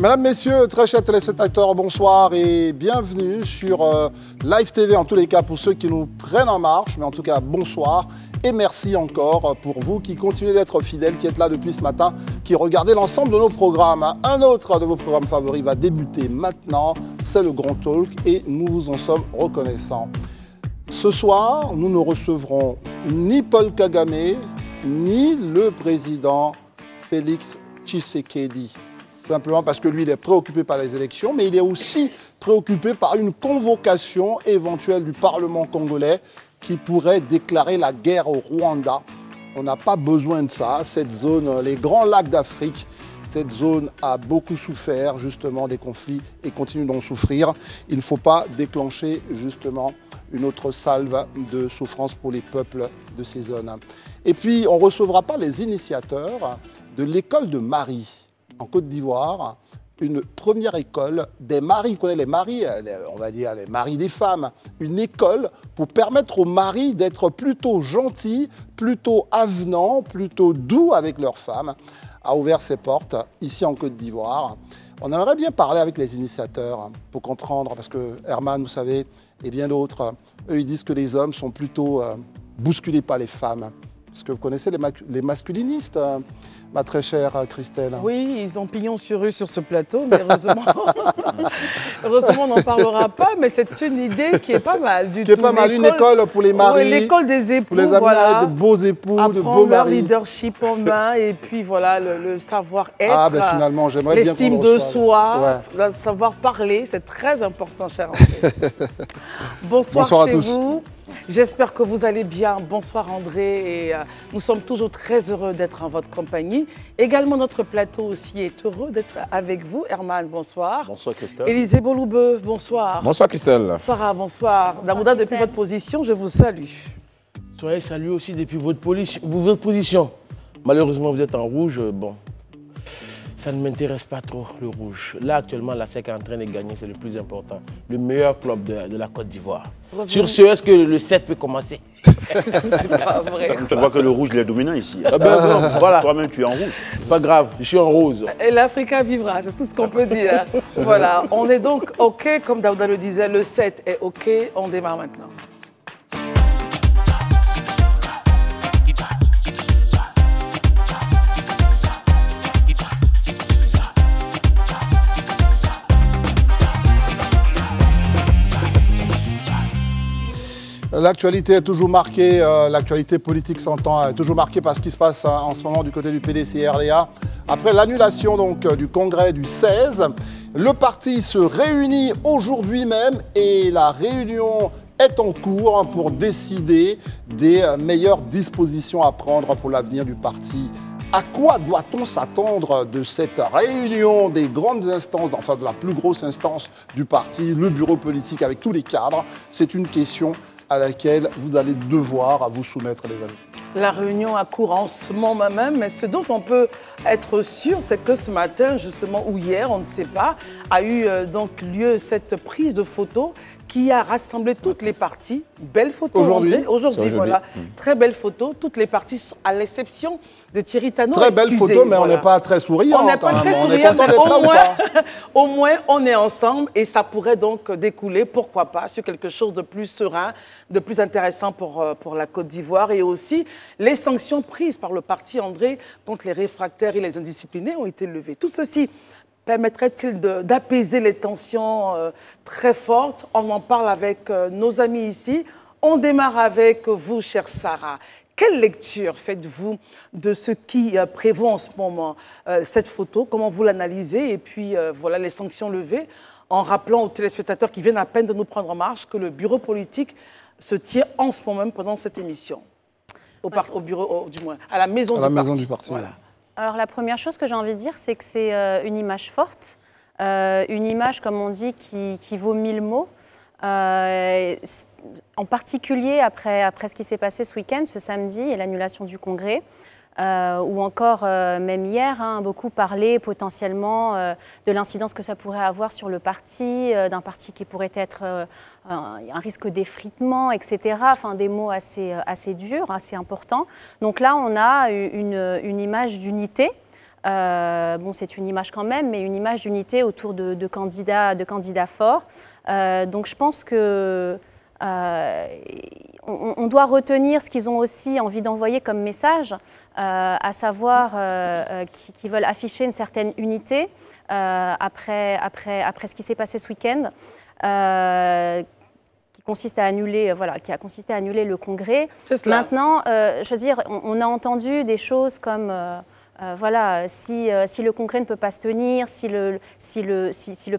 Mesdames, Messieurs, très chers téléspectateurs, bonsoir et bienvenue sur euh, Live TV, en tous les cas pour ceux qui nous prennent en marche, mais en tout cas bonsoir et merci encore euh, pour vous qui continuez d'être fidèles, qui êtes là depuis ce matin, qui regardez l'ensemble de nos programmes. Un autre de vos programmes favoris va débuter maintenant, c'est le Grand Talk et nous vous en sommes reconnaissants. Ce soir, nous ne recevrons ni Paul Kagame, ni le président Félix Tshisekedi simplement parce que lui, il est préoccupé par les élections, mais il est aussi préoccupé par une convocation éventuelle du Parlement congolais qui pourrait déclarer la guerre au Rwanda. On n'a pas besoin de ça. Cette zone, les grands lacs d'Afrique, cette zone a beaucoup souffert justement des conflits et continue d'en souffrir. Il ne faut pas déclencher justement une autre salve de souffrance pour les peuples de ces zones. Et puis, on ne recevra pas les initiateurs de l'école de Marie en Côte d'Ivoire une première école des maris. Vous les maris, on va dire les maris des femmes. Une école pour permettre aux maris d'être plutôt gentils, plutôt avenants, plutôt doux avec leurs femmes. A ouvert ses portes ici en Côte d'Ivoire. On aimerait bien parler avec les initiateurs pour comprendre, parce que Herman, vous savez, et bien d'autres, eux, ils disent que les hommes sont plutôt euh, bousculés par les femmes. Parce que vous connaissez les, masculinistes, hein, ma très chère Christelle. Oui, ils ont pignon sur rue sur ce plateau, mais heureusement, on n'en parlera pas. Mais c'est une idée qui est pas mal du tout. pas mal, une école pour les maris. l'école des époux. Pour les voilà, de beaux époux, de beaux maris. leur leadership en main et puis voilà, le, savoir-être. Ah, ben euh, finalement, j'aimerais bien L'estime de soi, le savoir parler, c'est très important, chère. Bonsoir, Bonsoir à tous. J'espère que vous allez bien. Bonsoir André. Et, euh, nous sommes toujours très heureux d'être en votre compagnie. Également, notre plateau aussi est heureux d'être avec vous. Herman, bonsoir. Bonsoir Christelle. Élisée Boloube, bonsoir. Bonsoir Christelle. Sarah, bonsoir. bonsoir depuis votre position, je vous salue. Soyez salués aussi depuis votre, votre position. Malheureusement, vous êtes en rouge. Euh, bon, ça ne m'intéresse pas trop, le rouge. Là, actuellement, la SEC est en train de gagner, c'est le plus important. Le meilleur club de, la Côte d'Ivoire. Sur ce, est-ce que le 7 peut commencer C'est pas vrai. Tu vois que le rouge, il est dominant ici. Ah ben voilà. Toi-même, tu es en rouge. Pas grave, je suis en rose. Et l'Africa vivra, c'est tout ce qu'on peut dire. voilà, on est donc OK, comme Daouda le disait, le 7 est OK, on démarre maintenant. L'actualité est toujours marquée, euh, l'actualité politique s'entend, euh, est toujours marquée par ce qui se passe hein, en ce moment du côté du PDC RDA. Après l'annulation donc euh, du congrès du 16, le parti se réunit aujourd'hui même et la réunion est en cours hein, pour décider des meilleures dispositions à prendre pour l'avenir du parti. À quoi doit-on s'attendre de cette réunion des grandes instances, enfin de la plus grosse instance du parti, le bureau politique avec tous les cadres C'est une question à laquelle vous allez devoir vous soumettre, les amis. La réunion a cours en ce moment même, mais ce dont on peut être sûr, c'est que ce matin, justement, ou hier, on ne sait pas, a eu euh, donc lieu cette prise de photo qui a rassemblé toutes les parties. Belle photo. Aujourd'hui, aujourd'hui voilà. Hmm. Très belle photo. Toutes les parties, à l'exception de Thierry Tano. Très belle photo, mais on n'est pas très souriant. On n'est pas très souriant, mais au, moins, au moins, on est ensemble et ça pourrait donc découler, pourquoi pas, sur quelque chose de plus serein, de plus intéressant pour, euh, pour la Côte d'Ivoire et aussi les sanctions prises par le parti André contre les réfractaires et les indisciplinés ont été levées. Tout ceci permettrait-il d'apaiser les tensions euh, très fortes On en parle avec euh, nos amis ici. On démarre avec vous, chère Sarah. Quelle lecture faites-vous de ce qui euh, prévaut en ce moment cette photo Comment vous l'analysez Et puis, voilà, les sanctions levées, en rappelant aux téléspectateurs qui viennent à peine de nous prendre en marche que le bureau politique se tient en ce moment même pendant cette émission. Au, au bureau, du moins, à la maison à du la parti. Maison du parti voilà. Alors la première chose que j'ai envie de dire, c'est que c'est euh, une image forte, euh, une image, comme on dit, qui, vaut mille mots. Euh, en particulier après ce qui s'est passé ce week-end, ce samedi, et l'annulation du congrès. Euh, ou encore euh, même hier, hein, beaucoup parlé potentiellement euh, de l'incidence que ça pourrait avoir sur le parti, d'un parti qui pourrait être un, risque d'effritement, etc. Enfin, des mots assez, durs, assez importants. Donc là, on a une, image d'unité. bon, c'est une image quand même, mais une image d'unité autour de, de, candidats, de forts. donc je pense qu'on doit retenir ce qu'ils ont aussi envie d'envoyer comme message. Euh, à savoir euh, euh, qui, veulent afficher une certaine unité après, après, après ce qui s'est passé ce week-end consiste à annuler, voilà, qui a consisté à annuler le Congrès. Maintenant, je veux dire, on, a entendu des choses comme euh, voilà, euh, si, le congrès ne peut pas se tenir, si le,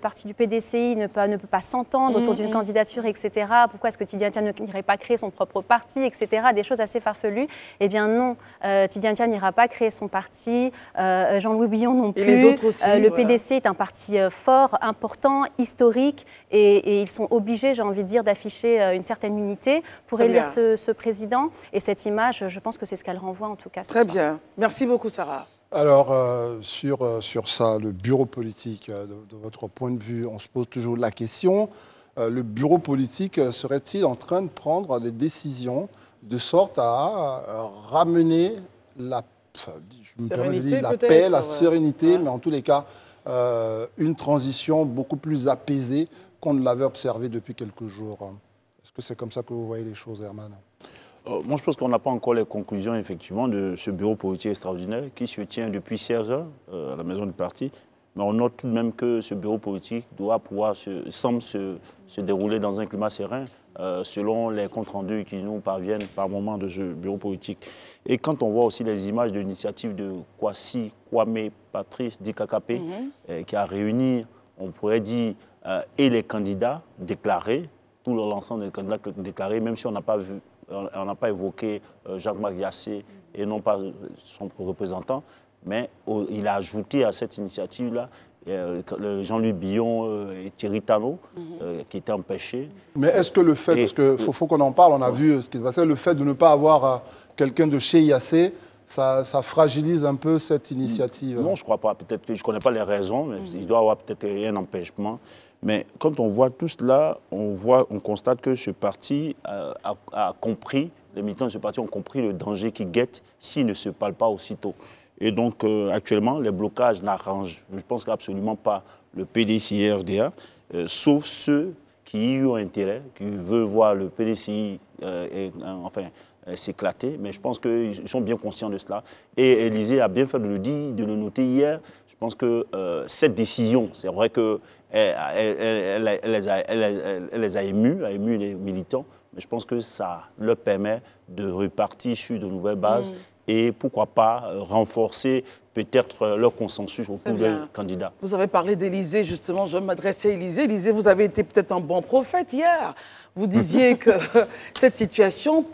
parti du PDCI ne peut, pas s'entendre autour mm, d'une mm. candidature, etc., pourquoi est-ce que Tia n'irait pas créer son propre parti, etc., des choses assez farfelues, eh bien non, euh, tidian Tian n'ira pas créer son parti, Jean-Louis Billon non plus. Et les autres aussi, le PDC est un parti fort, important, historique, et, ils sont obligés, j'ai envie de dire, d'afficher une certaine unité pour élire ce, président. Et cette image, je pense que c'est ce qu'elle renvoie en tout cas. Très bien. Merci beaucoup, Sarah. Alors, euh, sur, euh, sur ça, le bureau politique, euh, de, votre point de vue, on se pose toujours la question, le bureau politique serait-il en train de prendre des décisions de sorte à ramener la, la paix, la sérénité, mais en tous les cas, une transition beaucoup plus apaisée qu'on ne l'avait observé depuis quelques jours Est-ce que c'est comme ça que vous voyez les choses, Herman euh, moi, je pense qu'on n'a pas encore les conclusions, effectivement, de ce bureau politique extraordinaire qui se tient depuis 16 heures à la maison du parti. Mais on note tout de même que ce bureau politique doit pouvoir, se, semble se, dérouler dans un climat serein, euh, selon les comptes rendus qui nous parviennent par moment de ce bureau politique. Et quand on voit aussi les images de l'initiative de Kwasi, Kwame, Patrice, Dikakapé, mhm. euh, qui a réuni, on pourrait dire, et les candidats déclarés, tout l'ensemble des candidats déclarés, même si on n'a pas vu on n'a pas évoqué euh, Jacques-Marc Yassé et non pas son représentant, mais il a ajouté à cette initiative-là euh, jean louis Billon euh, et Thierry Tano, mhm. qui étaient empêchés. Mais est-ce que le fait, parce qu'il faut, qu'on en parle, on a vu ce qui se passait, le fait de ne pas avoir quelqu'un de chez Yassé, ça, fragilise un peu cette initiative Non, je ne crois pas. Peut-être que je ne connais pas les raisons, mais mhm. il doit y avoir peut-être un empêchement. Mais quand on voit tout cela, on, voit, on constate que ce parti euh, a, compris, les militants de ce parti ont compris le danger qui guette s'il ne se parle pas aussitôt. Et donc, euh, actuellement, les blocages n'arrangent, je pense absolument pas le PDCI et euh, RDA, sauf ceux qui y ont intérêt, qui veulent voir le PDCI enfin, s'éclater. Mais je pense qu'ils sont bien conscients de cela. Et Élisée a bien fait de le dire, de le noter hier. Je pense que cette décision, c'est vrai que elle, les a, elle, a émus, ému les militants. Mais je pense que ça leur permet de repartir sur de nouvelles bases mm. et pourquoi pas euh, renforcer peut-être euh, leur consensus autour d'un candidats. Vous avez parlé d'Élysée, justement, je m'adresser à Élysée. Élysée, vous avez été peut-être un bon prophète hier. Vous disiez que cette situation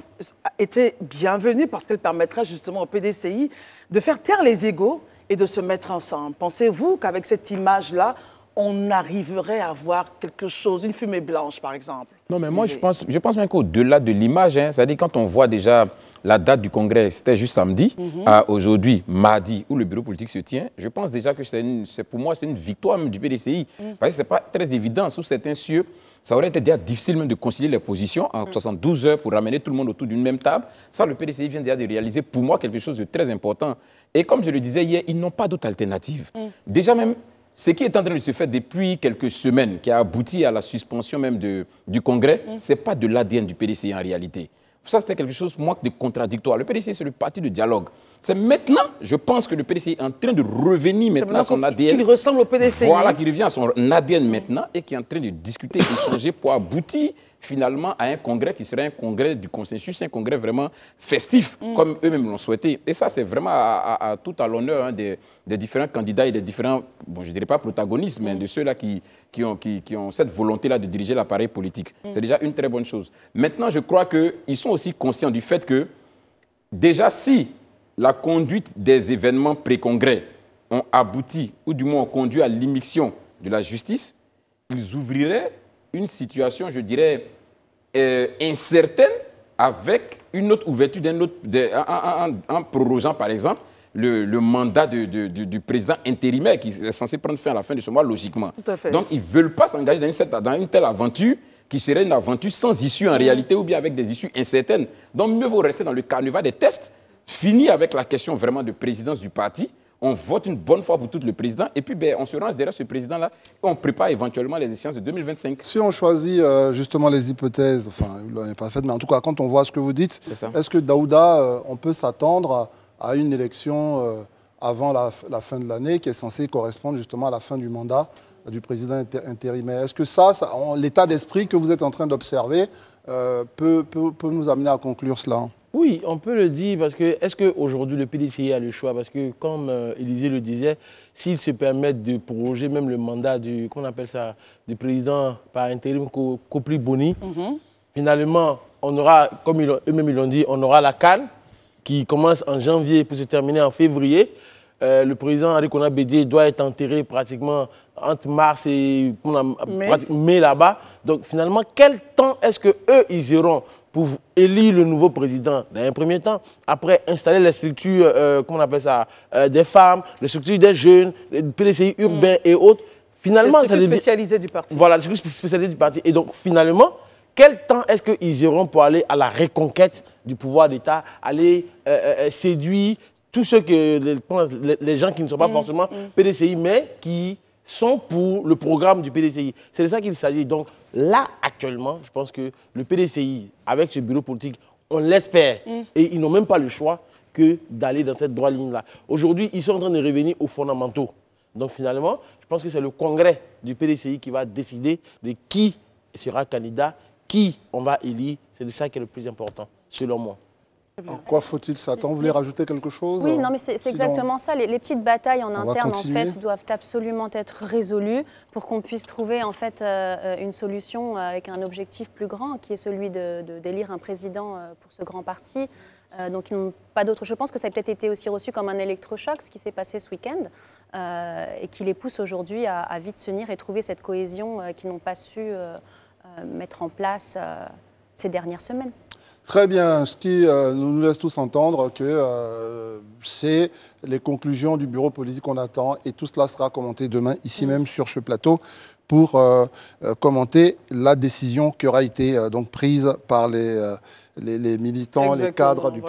était bienvenue parce qu'elle permettrait justement au PDCI de faire taire les égaux et de se mettre ensemble. Pensez-vous qu'avec cette image-là, on arriverait à voir quelque chose, une fumée blanche, par exemple. Non, mais moi, je pense, je pense même qu'au-delà de l'image, hein, c'est-à-dire quand on voit déjà la date du congrès, c'était juste samedi, mhm. à aujourd'hui, mardi, où le bureau politique se tient, je pense déjà que c'est pour moi, c'est une victoire même du PDCI. Mhm. Parce que ce n'est pas très évident. Sous certains cieux, ça aurait été déjà difficile même de concilier les positions en 72 mhm. heures pour ramener tout le monde autour d'une même table. Ça, le PDCI vient déjà de réaliser pour moi quelque chose de très important. Et comme je le disais hier, ils n'ont pas d'autre alternative. Déjà même, ce qui est en train de se faire depuis quelques semaines, qui a abouti à la suspension même du Congrès, mm. c'est ce n'est pas de l'ADN du PDC en réalité. Ça, c'était quelque chose, moi, de contradictoire. Le PDC, c'est le parti de dialogue. C'est maintenant, je pense que le PDC est en train de revenir maintenant à son ADN. Qu'il ressemble au PDC. Voilà, qui revient à son ADN maintenant et qui est en train de discuter, d'échanger pour aboutir finalement à un congrès qui serait un congrès du consensus, un congrès vraiment festif, mm. comme eux-mêmes l'ont souhaité. Et ça, c'est vraiment à, tout à l'honneur hein, des, différents candidats et des différents, bon, je ne dirais pas protagonistes, mais mm. de ceux-là qui, qui, ont, qui, ont cette volonté-là de diriger l'appareil politique. Mm. C'est déjà une très bonne chose. Maintenant, je crois qu'ils sont aussi conscients du fait que, déjà, si la conduite des événements pré-congrès ont abouti, ou du moins ont conduit à l'immixion de la justice, ils ouvriraient une situation, je dirais, euh, incertaine avec une autre ouverture d'un autre, en, prorogant par exemple, le, mandat du président intérimaire qui est censé prendre fin à la fin de ce mois, logiquement. Donc, ils ne veulent pas s'engager dans, dans une telle aventure qui serait une aventure sans issue en réalité ou bien avec des issues incertaines. Donc mieux vaut rester dans le carnaval des tests, fini avec la question vraiment de présidence du parti on vote une bonne fois pour tout le président, et puis ben, on se range derrière ce président-là, et on prépare éventuellement les échéances de 2025. Si on choisit euh, justement les hypothèses, enfin, on n'est pas fait, mais en tout cas, quand on voit ce que vous dites, est-ce que Daouda, euh, on peut s'attendre à, une élection euh, avant la, fin de l'année qui est censée correspondre justement à la fin du mandat du président intérimaire Est-ce que ça, l'état d'esprit que vous êtes en train d'observer peut nous amener à conclure cela oui, on peut le dire parce que est-ce qu'aujourd'hui le PDCI a le choix Parce que comme Elisée euh, Élisée le disait, s'ils se permettent de proroger même le mandat du, qu'on appelle ça, du président par intérim Copri Boni, mhm. finalement, on aura, comme eux-mêmes ils l'ont dit, on aura la canne qui commence en janvier pour se terminer en février. Euh, le président Henri Bédier doit être enterré pratiquement entre mars et mai, mai là-bas. Donc finalement, quel temps est-ce qu'eux, ils iront pour élire le nouveau président dans un premier temps, après installer les structures, euh, euh, comment on appelle ça, euh, des femmes, les structures des jeunes, les PDCI urbains mm. et autres. Finalement, les structures spécialisées du parti. Voilà, les structures spécialisées du parti. Et donc, finalement, quel temps est-ce qu'ils auront pour aller à la reconquête du pouvoir d'État, aller séduire tous ceux que les, gens qui ne sont pas mm. forcément mm. PDCI, mais qui sont pour le programme du PDCI. C'est de ça qu'il s'agit. Donc là, actuellement, je pense que le PDCI, avec ce bureau politique, on l'espère, mm. et ils n'ont même pas le choix que d'aller dans cette droite ligne-là. Aujourd'hui, ils sont en train de revenir aux fondamentaux. Donc finalement, je pense que c'est le congrès du PDCI qui va décider de qui sera candidat, qui on va élire. C'est de ça qui est le plus important, selon moi. En quoi faut-il s'attendre Vous voulez rajouter quelque chose Oui, non, mais c'est exactement ça. Les, petites batailles en interne, en fait, doivent absolument être résolues pour qu'on puisse trouver, en fait, euh, une solution euh, avec un objectif plus grand, qui est celui d'élire de, délire un président euh, pour ce grand parti. donc, ils n'ont pas d'autre. Je pense que ça a peut-être été aussi reçu comme un électrochoc, ce qui s'est passé ce week-end, et qui les pousse aujourd'hui à, vite vite nier et trouver cette cohésion qu'ils n'ont pas su mettre en place ces dernières semaines. Très bien, ce qui euh, nous laisse tous entendre que euh, c'est les conclusions du bureau politique qu'on attend et tout cela sera commenté demain ici même sur ce plateau pour euh, commenter la décision qui aura été donc prise par les, militants, les cadres du,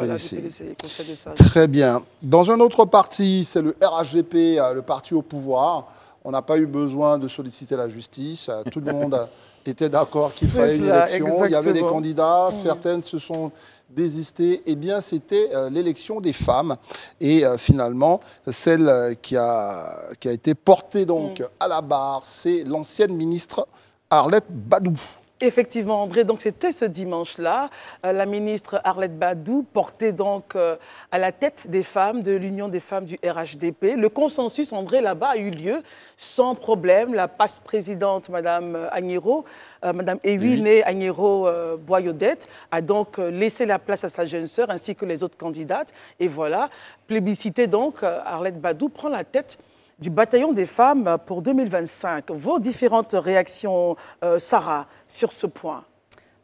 Très bien. Dans un autre parti, c'est le RHGP, le parti au pouvoir. On n'a pas eu besoin de solliciter la justice. Tout le monde était d'accord qu'il fallait une élection. Il y avait des candidats, mmh. certaines se sont désistées. Eh bien, c'était euh, l'élection des femmes et euh, finalement celle euh, qui a qui a été portée donc mmh. à la barre, c'est l'ancienne ministre Arlette Badou. Effectivement, André, donc c'était ce dimanche-là. Euh, la ministre Arlette Badou portait donc euh, à la tête des femmes de l'Union des femmes du RHDP. Le consensus, André, là-bas a eu lieu sans problème. La passe-présidente, Madame Agnero, euh, Madame Ewine Agnero Boyodette, a donc laissé la place à sa jeune sœur ainsi que les autres candidates. Et voilà, plébiscité donc, Arlette Badou prend la tête du bataillon des femmes pour 2025. Vos différentes réactions, euh, Sarah, sur ce point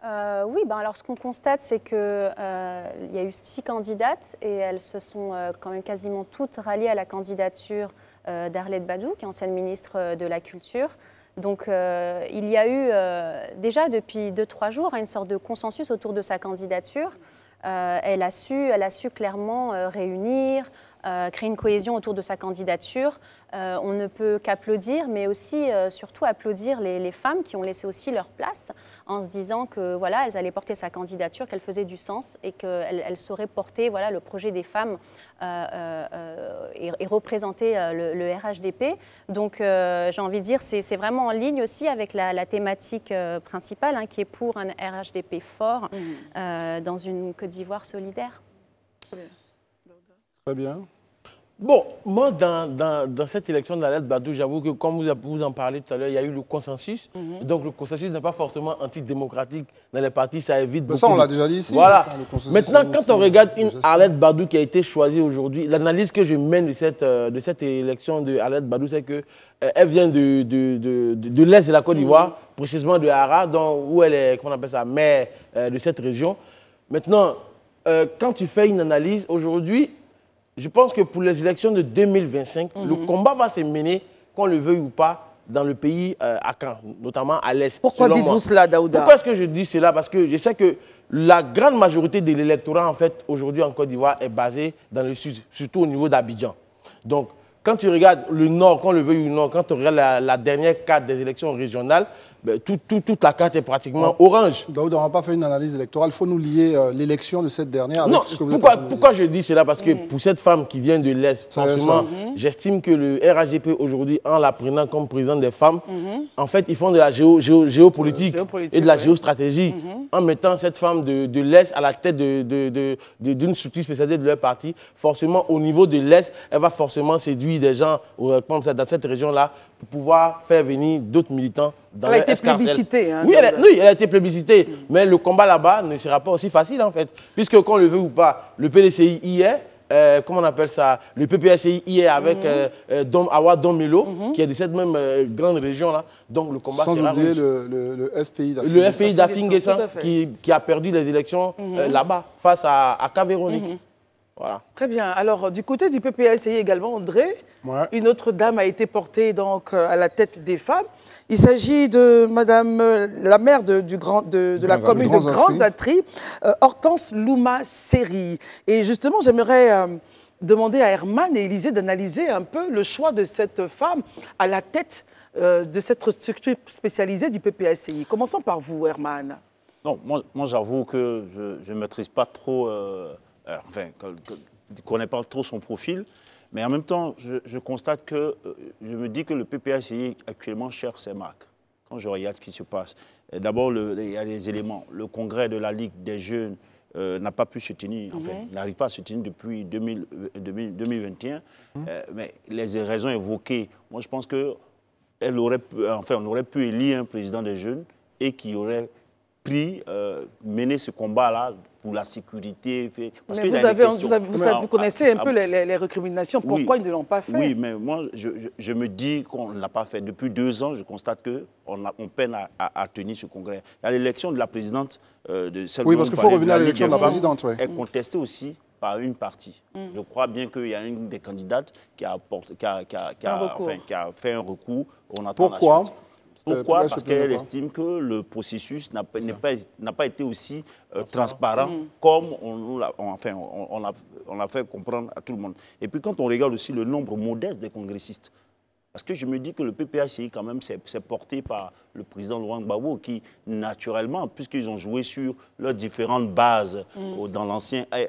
euh, oui, ben alors ce qu'on constate, c'est qu'il euh, y a eu six candidates et elles se sont quand même quasiment toutes ralliées à la candidature d'Arlette Badou, qui est ancienne ministre de la Culture. Donc il y a eu déjà depuis deux, trois jours une sorte de consensus autour de sa candidature. elle, a su, elle a su clairement réunir, euh, créer une cohésion autour de sa candidature. Euh, on ne peut qu'applaudir, mais aussi euh, surtout applaudir les, femmes qui ont laissé aussi leur place en se disant que voilà, elles allaient porter sa candidature, qu'elle faisait du sens et qu'elles sauraient porter voilà le projet des femmes et, représenter le, RHDP. Donc j'ai envie de dire c'est vraiment en ligne aussi avec la, thématique principale hein, qui est pour un RHDP fort mmh. dans une Côte d'Ivoire solidaire. Très bien. Bon, moi, dans, dans, cette élection d'Alad Badou, j'avoue que, comme vous, vous, en parlez tout à l'heure, il y a eu le consensus. Mhm. Donc, le consensus n'est pas forcément antidémocratique dans les partis, ça évite Mais Ça, on l'a déjà dit ici. Voilà. Maintenant, quand on regarde une Arlette Badou qui a été choisie aujourd'hui, l'analyse que je mène de cette, euh, de cette élection de Badou, c'est qu'elle euh, vient de, de, de, l'Est de la Côte d'Ivoire, mhm. précisément de Hara, donc, où elle est, comment on appelle ça, maire euh, de cette région. Maintenant, quand tu fais une analyse, aujourd'hui, je pense que pour les élections de 2025, le mhm. combat va se mener, qu'on le veuille ou pas, dans le pays euh, à Caen, notamment à l'Est. Pourquoi dites-vous cela, Daouda Pourquoi est-ce que je dis cela Parce que je sais que la grande majorité de l'électorat, en fait, aujourd'hui en Côte d'Ivoire, est basée dans le sud, surtout au niveau d'Abidjan. Donc, quand tu regardes le nord, qu'on le veuille ou non, quand tu regardes la, la dernière carte des élections régionales, ben, toute la carte est pratiquement oh. orange. Daoud, on n'aura pas fait une analyse électorale. Il faut nous lier euh, l'élection de cette dernière avec non, ce pourquoi, pourquoi je dis cela Parce que mm. pour cette femme qui vient de l'Est, forcément, mm-hmm. j'estime que le RAGP aujourd'hui, en la prenant comme présidente des femmes, mm-hmm. en fait, ils font de la euh, géopolitique, et de la géostratégie mm-hmm. en mettant cette femme de, l'Est à la tête d'une de, de, de spécialisée de leur parti. Forcément, au niveau de l'Est, elle va forcément séduire des gens euh, dans cette région-là pour pouvoir faire venir d'autres militants dans Elle a été plébiscitée. Hein, oui, elle a, été plébiscitée. Mais le combat là-bas ne sera pas aussi facile, en fait. Puisque, qu'on le veut ou pas, le PDCI y est. Euh, comment on appelle ça, le PPSI est avec mhm. euh, euh, Awa Domilo, mhm. qui est de cette même grande région-là. Donc le combat sera oublier le, le, le, FPI Le FPI qui, qui, a perdu les élections mhm. là-bas, face à, à Caveronique. Très bien. Alors, du côté du PPSI également, André, une autre dame a été portée donc, euh, à la tête des femmes. Il s'agit de madame euh, la maire de, du grand, de, la commune de Grands Atri, euh, Hortense Louma Seri. Et justement, j'aimerais demander à Herman et Élisée d'analyser un peu le choix de cette femme à la tête de cette structure spécialisée du PPSI. Commençons par vous, Herman. Non, moi, moi j'avoue que je ne maîtrise pas trop enfin, ne connais pas trop son profil, mais en même temps, je, constate que euh, je me dis que le PPACI actuellement cherche ses marques. Quand je regarde ce qui se passe, d'abord, il y a des éléments. Le congrès de la Ligue des jeunes euh, n'a pas pu se tenir, enfin, n'arrive pas à se tenir depuis 2021. Euh, hum. mais les raisons évoquées, moi, je pense que aurait enfin, aurait pu élire un président des jeunes et qui aurait pris, euh, mener ce combat-là pour la sécurité. Parce que vous, vous, connaissez un peu les, les récriminations. Pourquoi ils ne l'ont pas fait Oui, mais moi, je, me dis qu'on ne l'a pas fait. Depuis deux ans, je constate qu'on on peine à, tenir ce congrès. Il l'élection de la présidente euh, de cette Oui, parce qu'il faut revenir à l'élection de la présidente. est contestée aussi par une partie. Mm. Je crois bien qu'il y a une des candidates qui a, fait un recours. On Pourquoi pourquoi Parce qu'elle estime que le processus n'a pas, été aussi transparent comme on, l'a fait comprendre à tout le monde. Et puis quand on regarde aussi le nombre modeste des congressistes, parce que je me dis que le PPACI, quand même, c'est porté par le président Laurent Gbagbo, qui, naturellement, puisqu'ils ont joué sur leurs différentes bases mm. dans eh,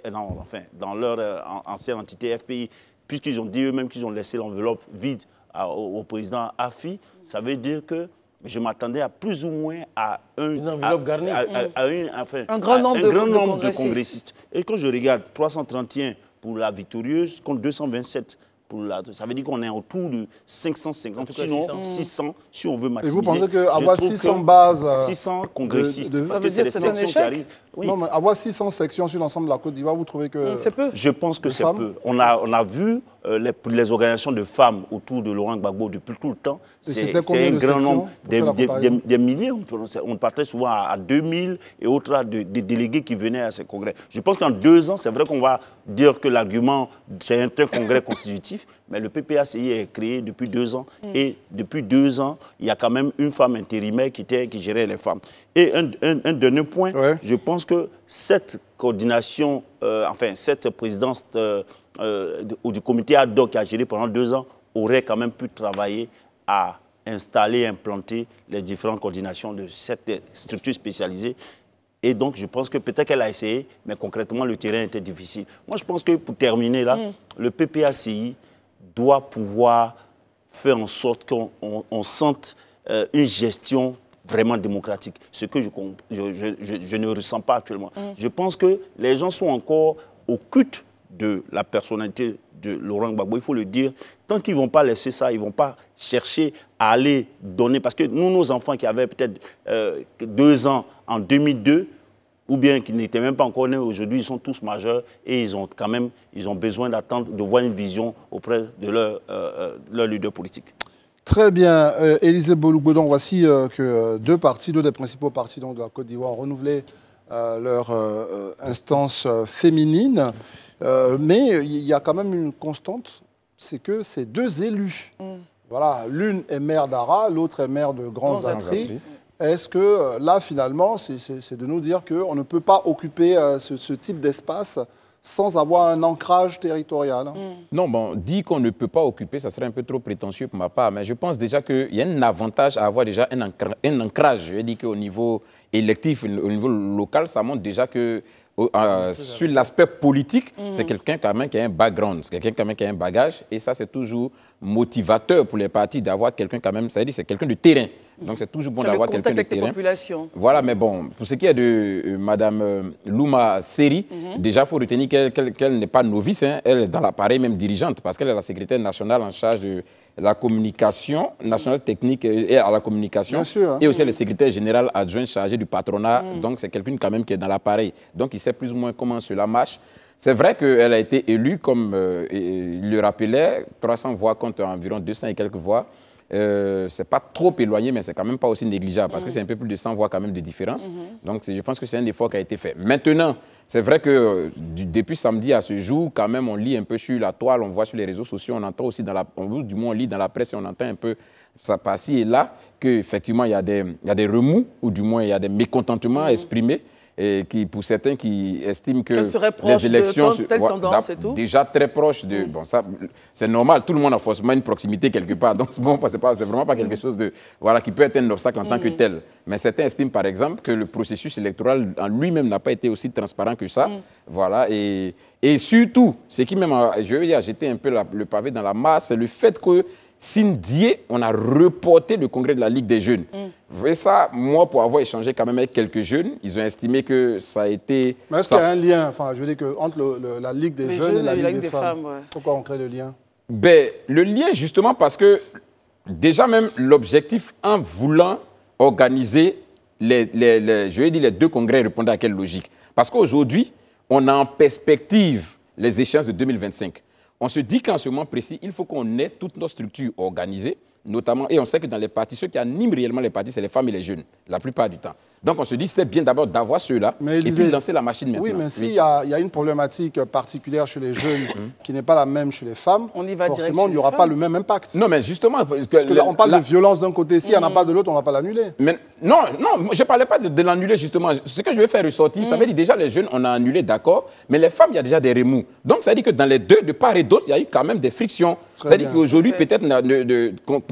dans leur euh, ancienne entité FPI, puisqu'ils ont dit eux-mêmes qu'ils ont laissé l'enveloppe vide au, président Afi, ça veut dire que je m'attendais à plus ou moins à un, un grand nombre, de, congressistes. Et quand je regarde 331 pour la victorieuse contre 227 pour la... Ça veut dire qu'on est autour de 550, sinon 600. si on veut maximiser. Et vous pensez qu'avoir 600 bases 600 euh, congressistes, parce que c'est les 500 qui arrivent. Non, mais avoir 600 sections sur l'ensemble de la Côte d'Ivoire, vous trouvez que. C'est peu. Je pense que c'est peu. On a, on a vu euh, les, les, organisations de femmes autour de Laurent Gbagbo depuis tout le temps. C'est un grand nombre, des, des, milliers. On, partait souvent à, 2000 et autres de, délégués qui venaient à ces congrès. Je pense qu'en deux ans, c'est vrai qu'on va dire que l'argument, c'est un congrès constitutif, mais le PPACI est créé depuis deux ans. Et depuis deux ans, il y a quand même une femme intérimaire qui, était, qui gérait les femmes. Et un, un, dernier point, je pense que cette coordination, euh, enfin, cette présidence euh, euh, du comité ad hoc qui a géré pendant deux ans aurait quand même pu travailler à installer, implanter les différentes coordinations de cette structure spécialisée et donc, je pense que peut-être qu'elle a essayé, mais concrètement, le terrain était difficile. Moi, je pense que pour terminer là, mm. le PPACI doit pouvoir faire en sorte qu'on sente euh, une gestion vraiment démocratique, ce que je, je, ne ressens pas actuellement. Mm. Je pense que les gens sont encore au culte de la personnalité de Laurent Gbagbo, il faut le dire. Tant qu'ils ne vont pas laisser ça, ils ne vont pas chercher à aller donner. Parce que nous, nos enfants qui avaient peut-être euh, deux ans en 2002, ou bien qui n'étaient même pas encore nés aujourd'hui, ils sont tous majeurs et ils ont quand même ils ont besoin d'attendre, de voir une vision auprès de leur, euh, euh, leur leader politique. Très bien. Élisabeth Élisée voici euh, que deux partis, deux des principaux partis de la Côte d'Ivoire ont renouvelé leur instance féminine. mais il y a quand même une constante, c'est que ces deux élus, mm. voilà, l'une est maire d'Ara, l'autre est maire de Grand Grand est-ce que euh, là, finalement, c'est de nous dire qu'on ne peut pas occuper euh, ce, type d'espace sans avoir un ancrage territorial. Hein hmm. Non, bon, dit qu'on ne peut pas occuper, ça serait un peu trop prétentieux pour ma part, mais je pense déjà qu'il y a un avantage à avoir déjà un, ancrage. Je veux Je dis qu'au niveau électif, au niveau local, ça montre déjà que euh, hmm, sur l'aspect politique, hmm. c'est quelqu'un quand même qui a un background, c'est quelqu'un quand même qui a un bagage, et ça c'est toujours motivateur pour les partis d'avoir quelqu'un quand même, ça veut dire c'est quelqu'un de terrain. Donc c'est toujours bon d'avoir quelqu'un de terrain. Populations. Voilà, mais bon, pour ce qui est de euh, Madame euh, Louma Seri, mhm. déjà il faut retenir qu'elle n'est pas novice, hein. elle est dans l'appareil même dirigeante, parce qu'elle est la secrétaire nationale en charge de la communication nationale technique et à la communication. Bien sûr, hein. Et aussi le secrétaire général adjoint chargé du patronat. Mhm. Donc c'est quelqu'un quand même qui est dans l'appareil. Donc il sait plus ou moins comment cela marche. C'est vrai qu'elle a été élue, comme euh, il le rappelait, 300 voix contre environ 200 et quelques voix. Euh, c'est pas trop éloigné, mais c'est quand même pas aussi négligeable parce que mm. c'est un peu plus de 100 voix quand même de différence. Mm-hmm. Donc je pense que c'est un effort qui a été fait. Maintenant, c'est vrai que euh, depuis samedi à ce jour, quand même, on lit un peu sur la toile, on voit sur les réseaux sociaux, on entend aussi dans la, du moins lit dans la presse et on entend un peu ça passer et là qu'effectivement il y, a des, il y a des remous ou du moins il y a des mécontentements mm-hmm. exprimés et qui, pour certains qui estiment que les élections... sont Déjà très proches de... Bon, ça, c'est normal, tout le monde a forcément une proximité quelque part. Donc, bon, c'est vraiment pas quelque mm. chose de... Voilà, qui peut être un obstacle en tant que mm. tel. Mais certains estiment, par exemple, que le processus électoral en lui-même n'a pas été aussi transparent que ça. Mm. Voilà, et, et surtout, ce qui même, je veux dire, jeté un peu le pavé dans la masse, c'est le fait que Sindié, on a reporté le congrès de la Ligue des jeunes. Mm. Vous voyez ça, moi, pour avoir échangé quand même avec quelques jeunes, ils ont estimé que ça a été... Mais est-ce qu'il y a un lien, enfin, je veux dire, que entre la Ligue des jeunes, et la, Ligue, des, femmes, Pourquoi on crée le lien ben, Le lien, justement, parce que déjà même l'objectif, en voulant organiser les, je les deux congrès répondait à quelle logique Parce qu'aujourd'hui, on a en perspective les échéances de 2025. On se dit qu'en ce moment précis, il faut qu'on ait toutes nos structures organisées notamment, et on sait que dans les partis, ceux qui animent réellement les partis, c'est les femmes et les jeunes, la plupart du temps. Donc on se dit, c'était bien d'abord d'avoir ceux-là et puis de lancer la machine maintenant. Oui, mais s'il y, a une problématique particulière chez les jeunes mm-hmm. qui n'est pas la même chez les femmes, on y va forcément, il n'y aura pas le même impact. Non, mais justement... Parce que, on parle de violence d'un côté, s'il n'y en a mm. pas de l'autre, on ne va pas l'annuler. Mais non, non, je ne parlais pas de, l'annuler justement. Ce que je vais faire ressortir, ça mm. veut dire déjà les jeunes, on a annulé, d'accord, mais les femmes, il y a déjà des remous. Donc ça veut dire que dans les deux, de part et d'autre, il y a eu quand même des frictions. C'est-à-dire qu'aujourd'hui, peut-être,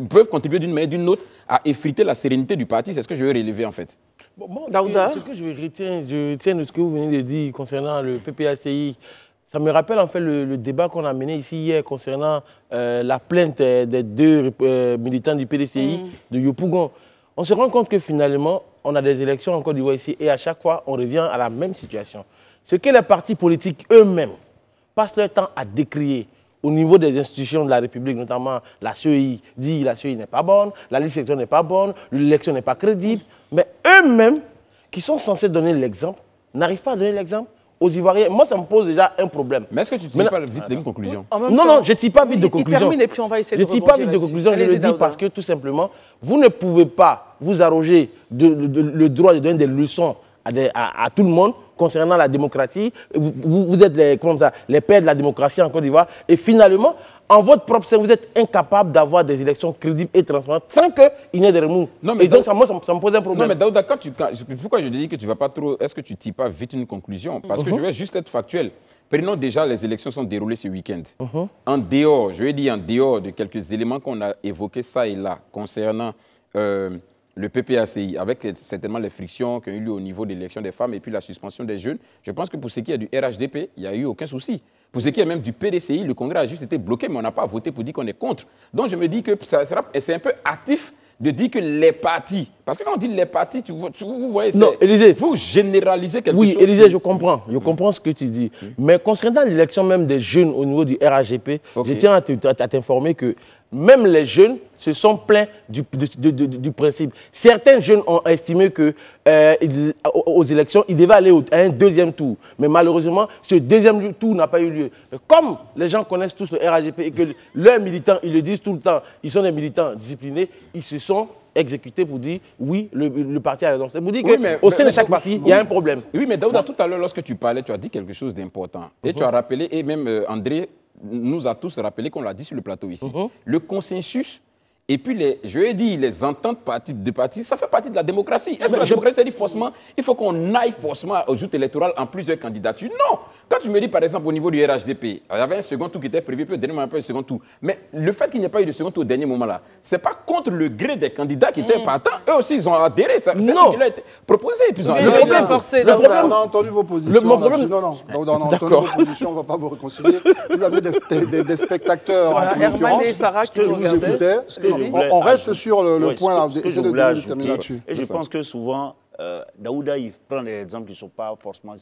peuvent contribuer d'une manière ou d'une autre à effriter la sérénité du parti. C'est ce que je veux relever, en fait. Bon, ce, que, je retiens, de ce que vous venez de dire concernant le PPACI. Ça me rappelle en fait le, débat qu'on a mené ici hier concernant euh, la plainte euh, des deux euh, militants du PDCI mm. de Yopougon. On se rend compte que finalement, on a des élections encore du d'Ivoire et à chaque fois, on revient à la même situation. Ce que les partis politiques eux-mêmes passent leur temps à décrier, au niveau des institutions de la République, notamment la CEI, dit la CEI n'est pas bonne, la liste électorale n'est pas bonne, l'élection n'est pas crédible. Mais eux-mêmes, qui sont censés donner l'exemple, n'arrivent pas à donner l'exemple aux Ivoiriens. Moi, ça me pose déjà un problème. Mais est-ce que tu ne tires pas vite de conclusion Non, non, je ne tire pas vite de conclusion. Termine et puis on va essayer je ne tire pas vite de conclusion, je le dis parce que tout simplement, vous ne pouvez pas vous arroger de, le droit de donner des leçons à, à tout le monde concernant la démocratie. Vous, êtes les, les pères de la démocratie en Côte d'Ivoire. Et finalement, en votre propre sein, vous êtes incapable d'avoir des élections crédibles et transparentes sans qu'il n'y ait des remous. mais et donc, ça, ça, me pose un problème. Non, mais pourquoi je dis que tu ne vas pas trop... Est-ce que tu ne tires pas vite une conclusion Parce que mhm. je vais juste être factuel. Prenons déjà, les élections sont déroulées ce week-end. Mhm. En dehors, je vais dire en dehors de quelques éléments qu'on a évoqués ça et là, concernant... Euh, le PPACI, avec certainement les frictions qui ont eu lieu au niveau de l'élection des femmes et puis la suspension des jeunes, je pense que pour ce qui est du RHDP, il n'y a eu aucun souci. Pour ce qui est même du PDCI, le Congrès a juste été bloqué, mais on n'a pas voté pour dire qu'on est contre. Donc je me dis que c'est un peu actif de dire que les partis, parce que quand on dit les partis, tu, vous voyez, non, Élisée, vous généralisez quelque chose. Oui, Élisée, je comprends, je comprends ce que tu dis. Hmm. Mais concernant l'élection même des jeunes au niveau du RHDP, je tiens à t'informer que même les jeunes se sont plaints du, principe. Certains jeunes ont estimé que euh, élections, ils devaient aller à un deuxième tour. Mais malheureusement, ce deuxième tour n'a pas eu lieu. Comme les gens connaissent tous le RAGP et que leurs militants, ils le disent tout le temps, ils sont des militants disciplinés, ils se sont exécutés pour dire oui, le, parti a raison. C'est pour dire qu'au sein de chaque parti, il y a un problème. Oui, mais Daouda, tout à l'heure, lorsque tu parlais, tu as dit quelque chose d'important. Et tu as rappelé, et même euh, André nous a tous rappelé, qu'on l'a dit sur le plateau ici, uh-huh. le consensus et puis, les, je ai dit, les ententes de partis, ça fait partie de la démocratie. Est-ce que la je... démocratie, c'est dit forcément, il faut qu'on aille forcément aux joutes électorales en plusieurs candidatures Non quand tu me dis, par exemple, au niveau du RHDP, il y avait un second tour qui était prévu, puis au dernier moment, il second tour. Mais le fait qu'il n'y ait pas eu de second tour au dernier moment-là, ce n'est pas contre le gré des candidats qui étaient mm. partants. Eux aussi, ils ont adhéré. Ça, non. Qui a été proposé. ils ont le problème, forcé, on a entendu vos positions. Le, problème... Non, non. On a entendu vos positions, on ne va pas vous réconcilier. Vous avez des, spectateurs, en qui écoutaient. On, reste sur le, point. là, que, je voulais ajouter, et je pense que souvent, euh, Daouda, il prend des exemples qui ne sont pas forcément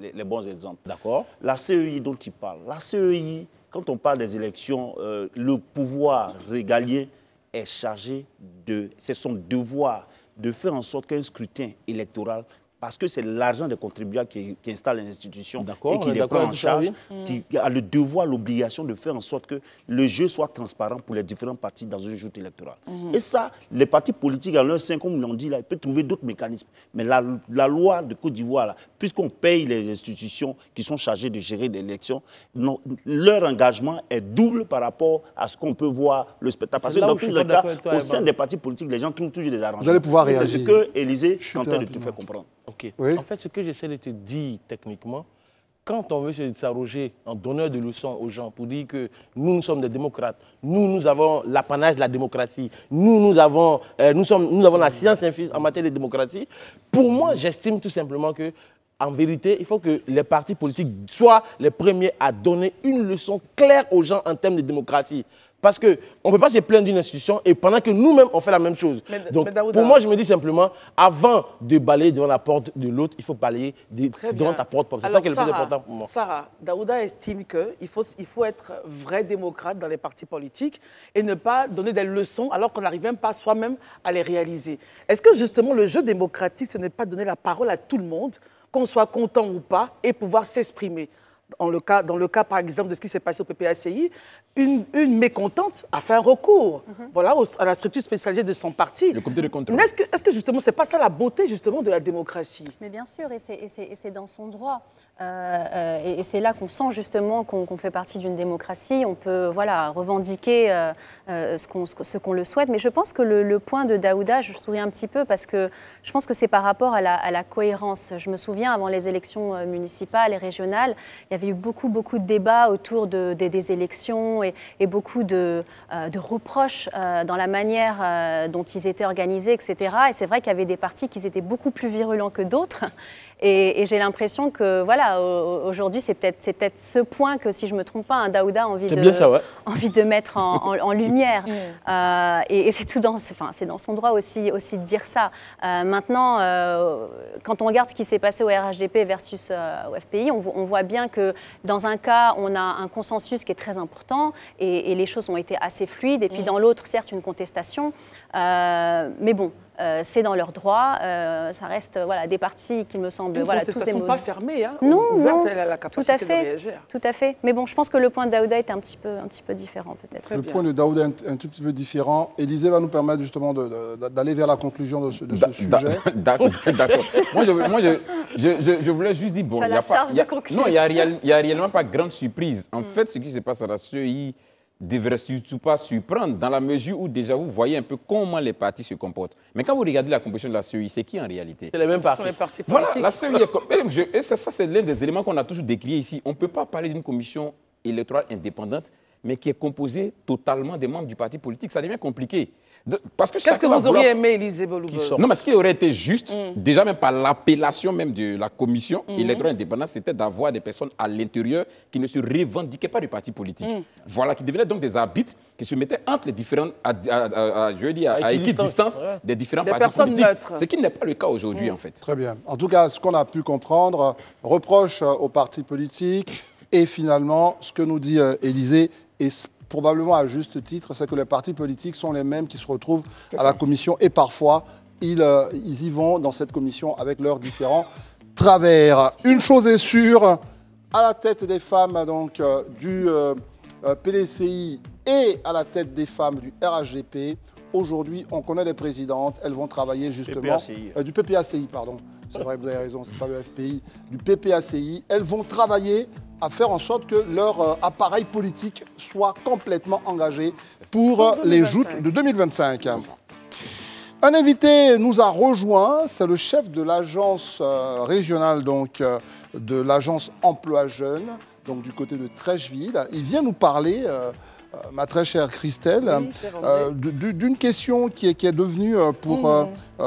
les, bons exemples. D'accord. La CEI dont il parle, la CEI, quand on parle des élections, euh, le pouvoir régalien est chargé de. C'est son devoir de faire en sorte qu'un scrutin électoral parce que c'est l'argent des contribuables qui, qui les institutions et qui les prend en charge, qui a le devoir, l'obligation de faire en sorte que le jeu soit transparent pour les différents partis dans une jeu électorale. Mhm. Et ça, les partis politiques, à leur sein, comme l'ont dit, là, ils peuvent trouver d'autres mécanismes. Mais la, loi de Côte d'Ivoire, puisqu'on paye les institutions qui sont chargées de gérer l'élection, leur engagement est double par rapport à ce qu'on peut voir le spectacle. Parce que dans tous les cas, au sein des partis politiques, les gens trouvent toujours des arrangements. Vous allez pouvoir réagir. C'est ce que Élisée tentait de te faire comprendre. Ok. En fait, ce que j'essaie de te dire techniquement, quand on veut se s'arroger en donneur de leçons aux gens pour dire que nous, nous sommes des démocrates, nous, nous avons l'apanage de la démocratie, nous, nous avons, euh, nous sommes, nous avons la science infuse en matière de démocratie, pour moi, j'estime tout simplement que, en vérité, il faut que les partis politiques soient les premiers à donner une leçon claire aux gens en termes de démocratie. Parce qu'on ne peut pas se plaindre d'une institution et pendant que nous-mêmes, on fait la même chose. Donc, pour moi, je me dis simplement, avant de balayer devant la porte de l'autre, il faut balayer devant ta porte C'est ça qui est le plus important pour moi. Sarah, Daouda estime qu'il faut, il faut être vrai démocrate dans les partis politiques et ne pas donner des leçons alors qu'on n'arrive même pas soi-même à les réaliser. Est-ce que justement le jeu démocratique, ce n'est pas donner la parole à tout le monde, qu'on soit content ou pas, et pouvoir s'exprimer dans le cas, par exemple, de ce qui s'est passé au PPACI, une, mécontente a fait un recours mhm. à la structure spécialisée de son parti. Le comité de contrôle. Est-ce que, que, justement, ce n'est pas ça la beauté justement de la démocratie Mais bien sûr, et c'est dans son droit. Euh, euh, et, c'est là qu'on sent justement qu'on fait partie d'une démocratie. On peut voilà, revendiquer euh, ce qu'on le souhaite. Mais je pense que le, point de Daouda, je souris un petit peu parce que je pense que c'est par rapport à la, cohérence. Je me souviens, avant les élections municipales et régionales, il y avait eu beaucoup, beaucoup de débats autour des élections et, beaucoup de, de reproches dans la manière dont ils étaient organisés, etc. Et c'est vrai qu'il y avait des partis qui étaient beaucoup plus virulents que d'autres. Et, j'ai l'impression que, voilà, aujourd'hui, c'est peut-être peut, ce point que, si je ne me trompe pas, un hein, Daouda a envie, de, envie de mettre en, lumière. Mm. Euh, et, c'est tout dans, enfin, c'est dans son droit aussi, aussi de dire ça. Euh, maintenant, euh, quand on regarde ce qui s'est passé au RHDP versus au FPI, on, voit bien que dans un cas, on a un consensus qui est très important et les choses ont été assez fluides. Et puis mm. dans l'autre, certes, une contestation. mais bon, euh, c'est dans leurs droits. Euh, ça reste voilà, des parties qui me semblent. Une voilà, contestation tous pas fermée, hein, non, ouverte, non. la capacité tout à fait, Tout à fait. Mais bon, je pense que le point de Daouda est un petit peu, un petit peu différent, peut-être. Le point de Daouda est un, tout petit peu différent. Élisée va nous permettre justement d'aller vers la conclusion de ce, sujet. D'accord, d'accord. moi, je, voulais juste dire bon, il n'y a, pas, non, il n'y a réellement pas grande surprise. En mm. fait, ce qui se passe à la CEI devrait surtout pas surprendre dans la mesure où déjà vous voyez un peu comment les partis se comportent. Mais quand vous regardez la composition de la CEI, c'est qui en réalité C'est les mêmes partis. partis voilà, la CEI est... Et ça, c'est l'un des éléments qu'on a toujours décrié ici. On ne peut pas parler d'une commission électorale indépendante, mais qui est composée totalement des membres du parti politique. Ça devient compliqué parce que Qu'est-ce que vous auriez aimé, Élisée Non, mais ce qui aurait été juste, mm. déjà même par l'appellation même de la commission et mm. les droits indépendants, c'était d'avoir des personnes à l'intérieur qui ne se revendiquaient pas du parti politique. Mm. Voilà, qui devenaient donc des arbitres qui se mettaient entre les différentes, je veux dire, à, équidistance des différents partis politiques. Ce qui n'est pas le cas aujourd'hui, en fait. Très bien. En tout cas, ce qu'on a pu comprendre reproche euh, aux partis politiques et finalement, ce que nous dit euh, Élisée, est probablement à juste titre, c'est que les partis politiques sont les mêmes qui se retrouvent à la commission et parfois euh, ils, y vont dans cette commission avec leurs différents travers. Une chose est sûre, à la tête des femmes donc, euh, du euh, PDCI et à la tête des femmes du RHGP. Aujourd'hui, on connaît les présidentes, elles vont travailler justement... Euh, du PPACI, pardon. C'est vrai, vous avez raison, ce n'est pas le FPI. Du PPACI, elles vont travailler à faire en sorte que leur euh, appareil politique soit complètement engagé pour euh, les joutes de 2025. Un invité nous a rejoint, c'est le chef de l'agence régionale, donc de l'agence emploi jeune, donc du côté de Trècheville. Il vient nous parler ma très chère Christelle, euh, d'une question qui est, devenue euh, pour euh,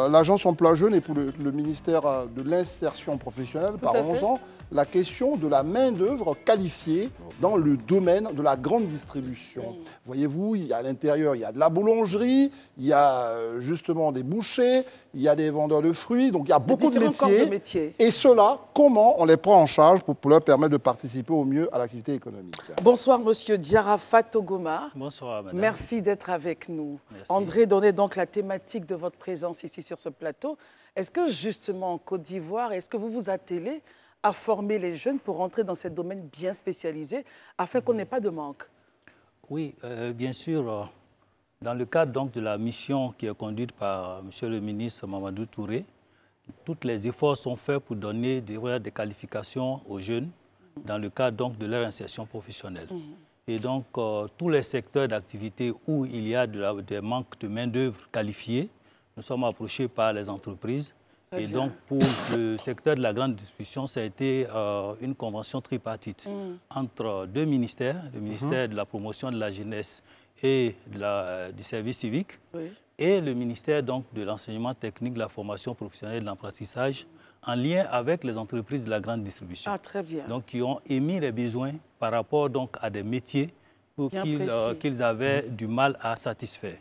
l'agence emploi jeune et pour le, ministère de l'insertion professionnelle par 11 ans la question de la main-d'œuvre qualifiée dans le domaine de la grande distribution. Voyez-vous, à l'intérieur, il y a de la boulangerie, il y a euh, justement des bouchers, il y a des vendeurs de fruits, donc il y a beaucoup de métiers, métiers. Et cela, comment on les prend en charge pour, leur permettre de participer au mieux à l'activité économique Bonsoir, monsieur Diara Togoma. Bonsoir, madame. Merci d'être avec nous. André donnez donc la thématique de votre présence ici sur ce plateau. Est-ce que justement en Côte d'Ivoire, est-ce que vous vous attelez à former les jeunes pour entrer dans ces domaines bien spécialisés afin qu'on mhm. n'ait pas de manque Oui, euh, bien sûr. Euh, dans le cadre de la mission qui est conduite par M. le ministre Mamadou Touré, tous les efforts sont faits pour donner des, qualifications aux jeunes dans le cadre de leur insertion professionnelle. Mhm. Et donc, euh, tous les secteurs d'activité où il y a des manques de main-d'œuvre qualifiée, nous sommes approchés par les entreprises et donc, pour le secteur de la grande distribution, ça a été euh, une convention tripartite mm. entre deux ministères, le ministère mm-hmm. de la promotion de la jeunesse et euh, du service civique, et le ministère de l'enseignement technique, de la formation professionnelle et de l'apprentissage, en lien avec les entreprises de la grande distribution. Ah, très bien. Donc, qui ont émis les besoins par rapport à des métiers euh, qu'ils avaient mm. du mal à satisfaire.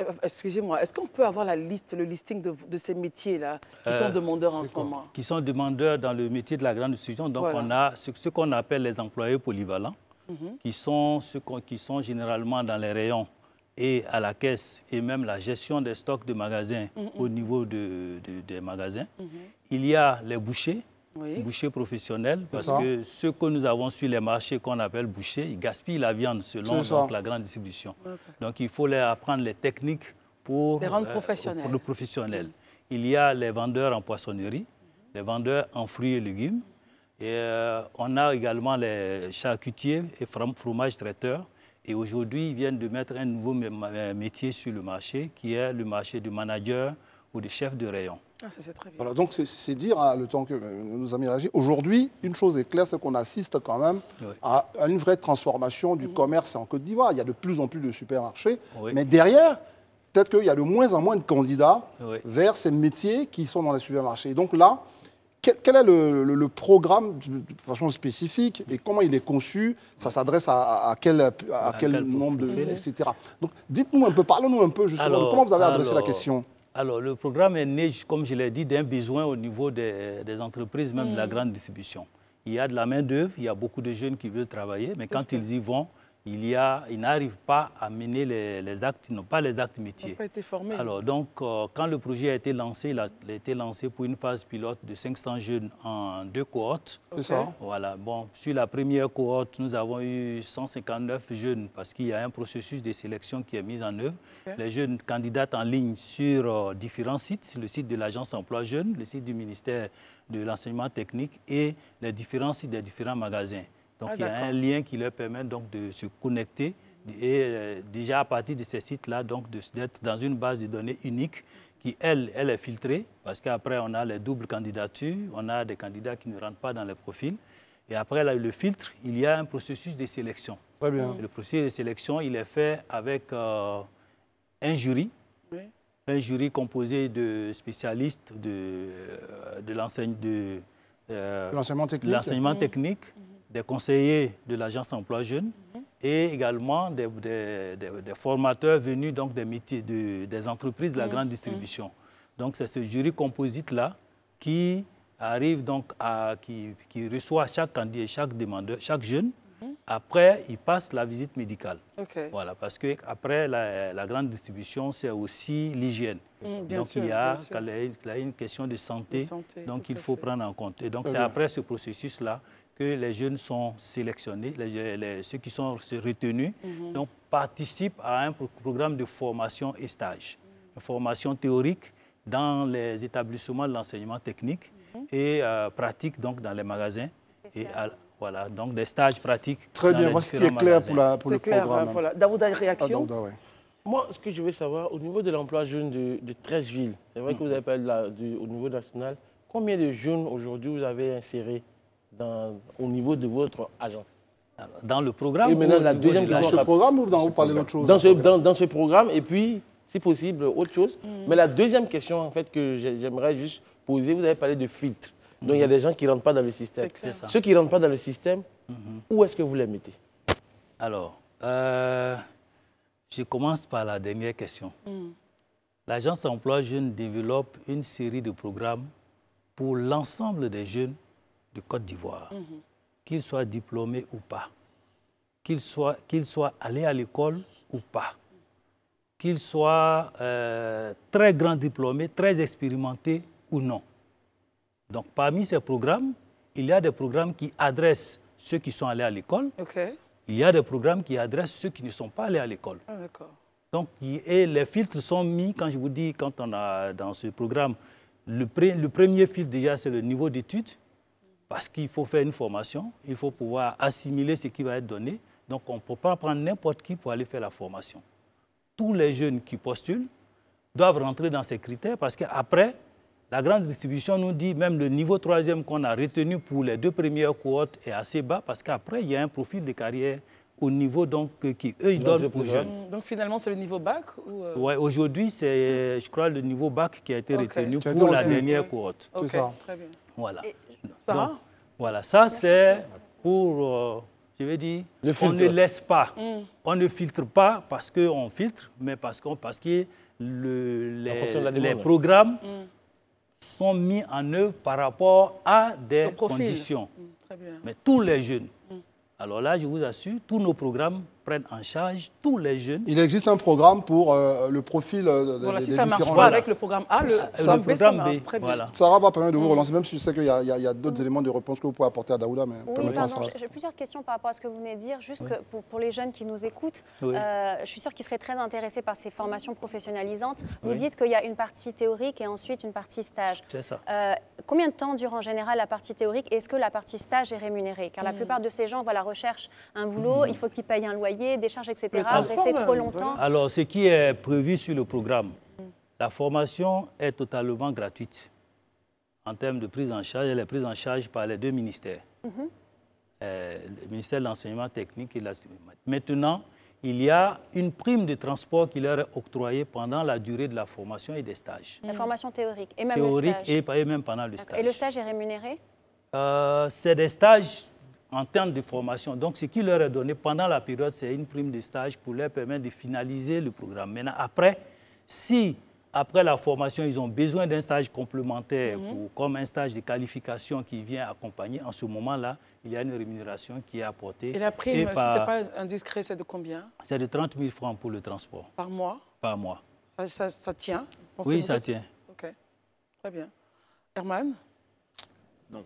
Euh, excusez-moi, est-ce qu'on peut avoir la liste, le listing de, ces métiers-là qui euh, sont demandeurs en ce moment Qui sont demandeurs dans le métier de la grande distribution. Donc, on a ce, qu'on appelle les employés polyvalents, mhm. qui, sont ceux qui sont généralement dans les rayons et à la caisse, et même la gestion des stocks de magasins mhm. au niveau de, des magasins. Mhm. Il y a les bouchers, boucher professionnel, parce que ce que nous avons sur les marchés qu'on appelle boucher, ils gaspillent la viande selon donc, la grande distribution. Donc il faut leur apprendre les techniques pour les professionnels. Euh, pour le professionnel. Il y a les vendeurs en poissonnerie, les vendeurs en fruits et légumes, et euh, on a également les charcutiers et fromages traiteurs. Et aujourd'hui, ils viennent de mettre un nouveau métier sur le marché, qui est le marché du manager, ou des chefs de rayon. Ah, ça, très bien. Voilà, donc c'est dire, hein, le temps que nous avons réagi, aujourd'hui, une chose est claire, c'est qu'on assiste quand même à, une vraie transformation du mm. commerce en Côte d'Ivoire. Il y a de plus en plus de supermarchés, mais derrière, peut-être qu'il y a de moins en moins de candidats vers ces métiers qui sont dans les supermarchés. donc là, quel, est le, programme de façon spécifique et comment il est conçu Ça s'adresse à, quel, à, quel, nombre de... etc. Donc dites-nous un peu, parlons-nous un peu justement comment vous avez adressé la question. Alors, le programme est né, comme je l'ai dit, d'un besoin au niveau des, entreprises, même de la mm. grande distribution. Il y a de la main-d'œuvre, il y a beaucoup de jeunes qui veulent travailler, mais quand ils y vont, il, y a, n'arrive pas à mener les, actes, non pas les actes métiers. pas été Alors donc, euh, quand le projet a été lancé, il a, été lancé pour une phase pilote de 500 jeunes en deux cohortes. C'est ça. Voilà. Bon, sur la première cohorte, nous avons eu 159 jeunes parce qu'il y a un processus de sélection qui est mis en œuvre. Les jeunes candidats en ligne sur euh, différents sites, le site de l'agence emploi jeune, le site du ministère de l'enseignement technique et les différents sites des différents magasins. Ah, donc il y a un lien qui leur permet donc de se connecter et euh, déjà à partir de ces sites-là, donc d'être dans une base de données unique qui, elle, elle est filtrée, parce qu'après, on a les doubles candidatures, on a des candidats qui ne rentrent pas dans les profils. Et après, le filtre, il y a un processus de sélection. le processus de sélection, il est fait avec euh, un jury, un jury composé de spécialistes de, euh, de l'enseignement technique, l'enseignement mm-hmm des conseillers de l'agence emploi jeune mhm. et également des, formateurs venus donc des, métiers, des entreprises de la mhm. grande distribution. Mhm. Donc c'est ce jury composite-là qui arrive donc à, qui, qui, reçoit chaque candidat, chaque demandeur, chaque jeune. Après, il passe la visite médicale. Voilà, parce que après la, grande distribution, c'est aussi l'hygiène. donc il, y a, une question de santé, donc il faut prendre en compte. Et donc c'est après ce processus-là que les jeunes sont sélectionnés, ceux qui sont retenus, mhm. donc participent à un programme de formation et stage. formation théorique dans les établissements de l'enseignement technique mhm. et euh, pratique donc dans les magasins. Et voilà, donc des stages pratiques. Très bien, qui est clair pour, le clair, programme. Voilà. Daouda, réaction Moi, ce que je veux savoir, au niveau de l'emploi jeune de, 13 villes, c'est vrai que vous mhm. avez parlé la, au niveau national, combien de jeunes aujourd'hui vous avez insérés au niveau de votre agence Dans le programme la deuxième question. Dans ce programme ou dans, vous parlez d'autre chose dans ce, dans, dans ce programme, et puis, si possible, autre chose. Mm. Mais la deuxième question, en fait, que j'aimerais juste poser, vous avez parlé de filtre. Donc, il y a mm-hmm. des gens qui ne rentrent pas dans le système. Ceux qui ne rentrent pas dans le système, mm-hmm. où est-ce que vous les mettez Alors, euh, je commence par la dernière question. Mm. L'agence emploi jeune développe une série de programmes pour l'ensemble des jeunes de Côte d'Ivoire, mhm. qu'il soit qu'ils soient diplômés ou pas, qu'il soit qu'il soit allés à l'école ou pas, qu'il soit euh, très grand diplômé, très expérimenté ou non. Donc parmi ces programmes, il y a des programmes qui adressent ceux qui sont allés à l'école. Il y a des programmes qui adressent ceux qui ne sont pas allés à l'école. Ah, Donc, et les filtres sont mis, quand je vous dis, quand on a dans ce programme, le, le premier filtre déjà, c'est le niveau d'études parce qu'il faut faire une formation, il faut pouvoir assimiler ce qui va être donné. Donc on ne peut pas prendre n'importe qui pour aller faire la formation. Tous les jeunes qui postulent doivent rentrer dans ces critères parce qu'après, la grande distribution nous dit même le niveau troisième qu'on a retenu pour les deux premières cohortes est assez bas parce qu'après, il y a un profil de carrière au niveau donc qui, eux, ils donnent aux jeunes. Donc finalement, c'est le niveau bac Oui, euh? aujourd'hui, c'est, je crois, le niveau bac qui a été retenu pour la dernière cohorte. tout ça. Très bien. Voilà voilà, ça c'est pour, euh, je vais dire, on ne laisse pas. Mm. On ne filtre pas parce qu'on filtre, mais parce, qu'on parce que les, programmes mm. sont mis en œuvre par rapport à des conditions. Mm, mais tous les jeunes, alors là, je vous assure, tous nos programmes prennent en charge tous les jeunes. Il existe un programme pour euh, le profil euh, des voilà, des, si ça marche pas avec le programme A, le, bah, ça, le B, très bien. Sarah va permettre de vous mm. relancer, même si je sais qu'il y a, d'autres mm. éléments de réponse que vous pouvez apporter à Daouda. Mais j'ai plusieurs questions par rapport à ce que vous venez de dire. Juste pour, les jeunes qui nous écoutent, euh, je suis sûre qu'ils seraient très intéressés par ces formations professionnalisantes. Vous dites qu'il y a une partie théorique et ensuite une partie stage. C'est ça. combien de temps dure en général la partie théorique et est-ce que la partie stage est rémunérée Car la mm. plupart de ces gens voilà, recherchent un boulot, il faut qu'ils payent un loyer des charges, etc., longtemps Alors, ce qui est prévu sur le programme, mm. la formation est totalement gratuite. En termes de prise en charge, elle est prise en charge par les deux ministères. Mm-hmm. Euh, le ministère de l'enseignement technique et de la... Maintenant, il y a une prime de transport qui leur est octroyée pendant la durée de la formation et des stages. La formation théorique et même le stage. même pendant le stage. Et le stage est rémunéré euh, C'est des stages en termes de formation. Donc, ce qui leur est donné pendant la période, c'est une prime de stage pour leur permettre de finaliser le programme. Maintenant, après, si après la formation, ils ont besoin d'un stage complémentaire, mhm. ou comme un stage de qualification qui vient accompagner, en ce moment-là, il y a une rémunération qui est apportée. Et la prime, si ce n'est pas indiscret, c'est de combien C'est de 30 000 francs pour le transport. Par mois Par mois. Ça, ça tient Oui, ça tient. OK. Très bien. Herman donc,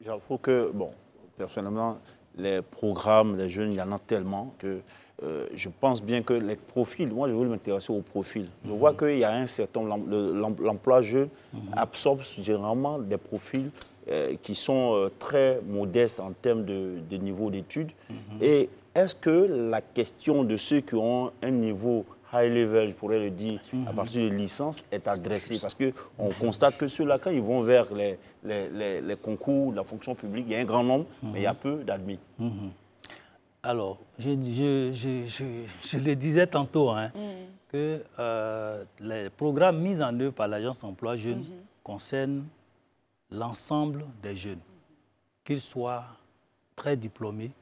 j'avoue que, bon, personnellement, les programmes, des jeunes, il y en a tellement que euh, je pense bien que les profils, moi je voulais m'intéresser aux profils. Je mhm. vois qu'il y a un certain l'emploi jeune mhm. absorbe généralement des profils euh, qui sont euh, très modestes en termes de, niveau d'études. Mhm. Et est-ce que la question de ceux qui ont un niveau high level, je pourrais le dire, à mhm. partir de licence, est agressé. Parce qu'on constate que ceux-là, quand ils vont vers les, les, concours de la fonction publique, il y a un grand nombre, mais il y a mhm. peu d'admis. Mhm. Alors, je, je, je, le disais tantôt, hein, que euh, les programmes mis en œuvre par l'Agence emploi jeune concernent l'ensemble des jeunes, qu'ils soient très diplômés,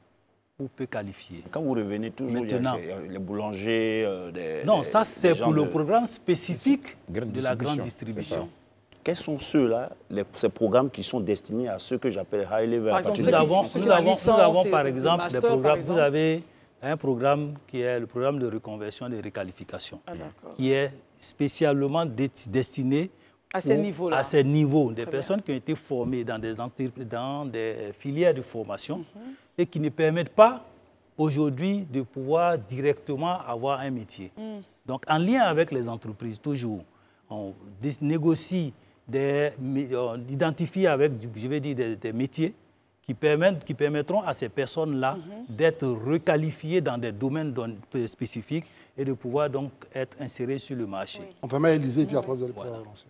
peu qualifié. Quand vous revenez toujours, euh, les boulangers, euh, des, Non, ça c'est pour le programme spécifique de la grande distribution. Quels sont ceux-là, ces programmes qui sont destinés à ceux que j'appelle high level par Nous avons, par exemple Vous avez un programme qui est le programme de reconversion et de réqualification, ah, qui est spécialement destiné à ces niveaux-là. À ces niveaux, des personnes qui ont été formées dans des, filières de formation mhm. et qui ne permettent pas aujourd'hui de pouvoir directement avoir un métier. Mhm. Donc en lien avec les entreprises, toujours, on négocie, on identifie avec, je vais dire, des, métiers qui, permettront à ces personnes-là mhm. d'être requalifiées dans des domaines spécifiques et de pouvoir donc être inséré sur le marché. On permet à puis après vous allez pouvoir avancer.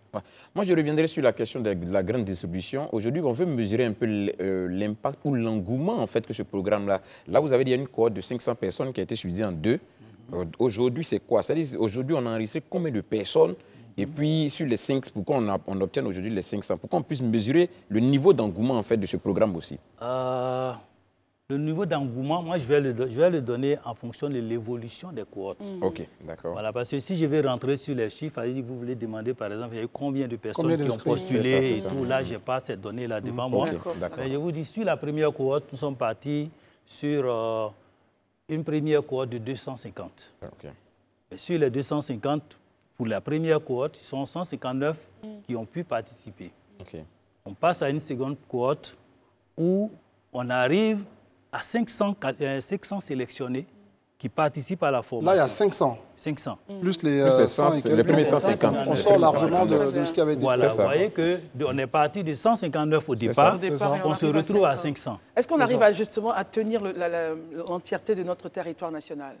Moi, je reviendrai sur la question de la grande distribution. Aujourd'hui, on veut mesurer un peu euh, l'impact ou l'engouement en fait que ce programme-là. Là, vous avez dit il y a une cohorte de 500 personnes qui a été suivie en deux. Mm-hmm. Euh, aujourd'hui, c'est quoi C'est-à-dire, aujourd'hui, on a enregistré combien de personnes mm-hmm. et puis, sur les 5, pourquoi on, on obtient aujourd'hui les 500 Pourquoi on puisse mesurer le niveau d'engouement en fait, de ce programme aussi euh, le niveau d'engouement, moi, je vais, le, je vais le donner en fonction de l'évolution des cohortes. Mm. OK, d'accord. Voilà, parce que si je vais rentrer sur les chiffres, vous voulez demander, par exemple, il y a combien de personnes qui ont postulé et tout. Là, mm. je n'ai pas ces données-là devant moi. Mais je vous dis, sur la première cohorte, nous sommes partis sur euh, une première cohorte de 250. Ah, OK. sur les 250, pour la première cohorte, ils sont 159 mm. qui ont pu participer. OK. On passe à une seconde cohorte où on arrive à 500, 500 euh, sélectionnés qui participent à la formation. Là, il y a 500. 500. Mm. Plus les, euh, premiers 150. On sort largement de, ce qu'il y avait été Voilà, vous voyez qu'on est parti de 159 au départ. on, se retrouve à 500. Est-ce qu'on arrive justement à tenir l'entièreté de notre territoire national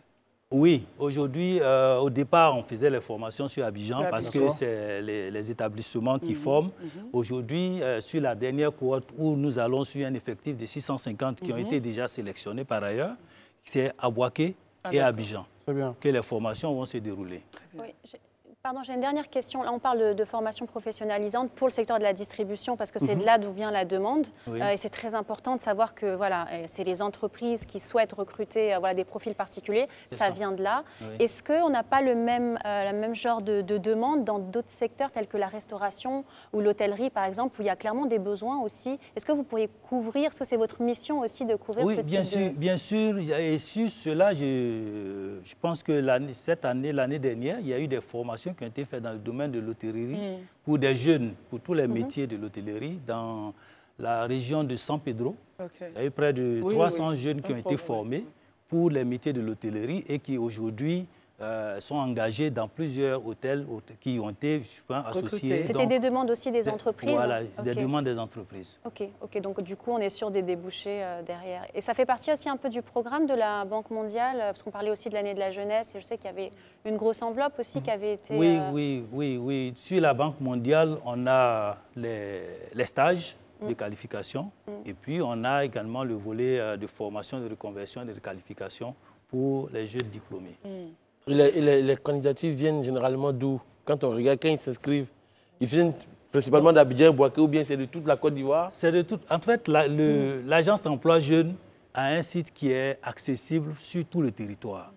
oui, aujourd'hui, euh, au départ, on faisait les formations sur Abidjan parce que c'est les, établissements qui mhm. forment. Mhm. Aujourd'hui, euh, sur la dernière cohorte où nous allons suivre un effectif de 650 qui ont mhm. été déjà sélectionnés par ailleurs, c'est à et à ah, Abidjan que les formations vont se dérouler. Oui, Pardon, j'ai une dernière question. Là, on parle de, formation professionnalisante pour le secteur de la distribution parce que c'est mhm. de là d'où vient la demande. Euh, et c'est très important de savoir que voilà, euh, c'est les entreprises qui souhaitent recruter euh, voilà, des profils particuliers. Ça, vient de là. Est-ce qu'on n'a pas le même, le même genre de, demande dans d'autres secteurs tels que la restauration ou l'hôtellerie, par exemple, où il y a clairement des besoins aussi Est-ce que vous pourriez couvrir Est-ce que c'est votre mission aussi de couvrir Oui, ce bien, type sûr, bien sûr. Et sur cela, je, pense que cette année, l'année dernière, il y a eu des formations qui ont été faits dans le domaine de l'hôtellerie mm. pour des jeunes, pour tous les mm-hmm. métiers de l'hôtellerie dans la région de San Pedro. Il y a eu près de 300 jeunes qui ont été formés pour les métiers de l'hôtellerie et qui aujourd'hui euh, sont engagés dans plusieurs hôtels qui ont été associés. C'était des demandes aussi des entreprises Voilà, hein. des demandes des entreprises. Ok, OK, donc du coup, on est sur des débouchés euh, derrière. Et ça fait partie aussi un peu du programme de la Banque mondiale, euh, parce qu'on parlait aussi de l'année de la jeunesse, et je sais qu'il y avait une grosse enveloppe aussi qui avait été... Oui, oui, oui, oui. Sur la Banque mondiale, on a les, les stages de mm. qualification, mm. et puis on a également le volet de formation, de reconversion de qualification pour les jeunes diplômés. Mm. Les, les, candidatures viennent généralement d'où Quand on regarde, quand ils s'inscrivent, ils viennent principalement d'Abidjan, Boaké ou bien c'est de toute la Côte d'Ivoire En fait, l'agence emploi jeune a un site qui est accessible sur tout le territoire.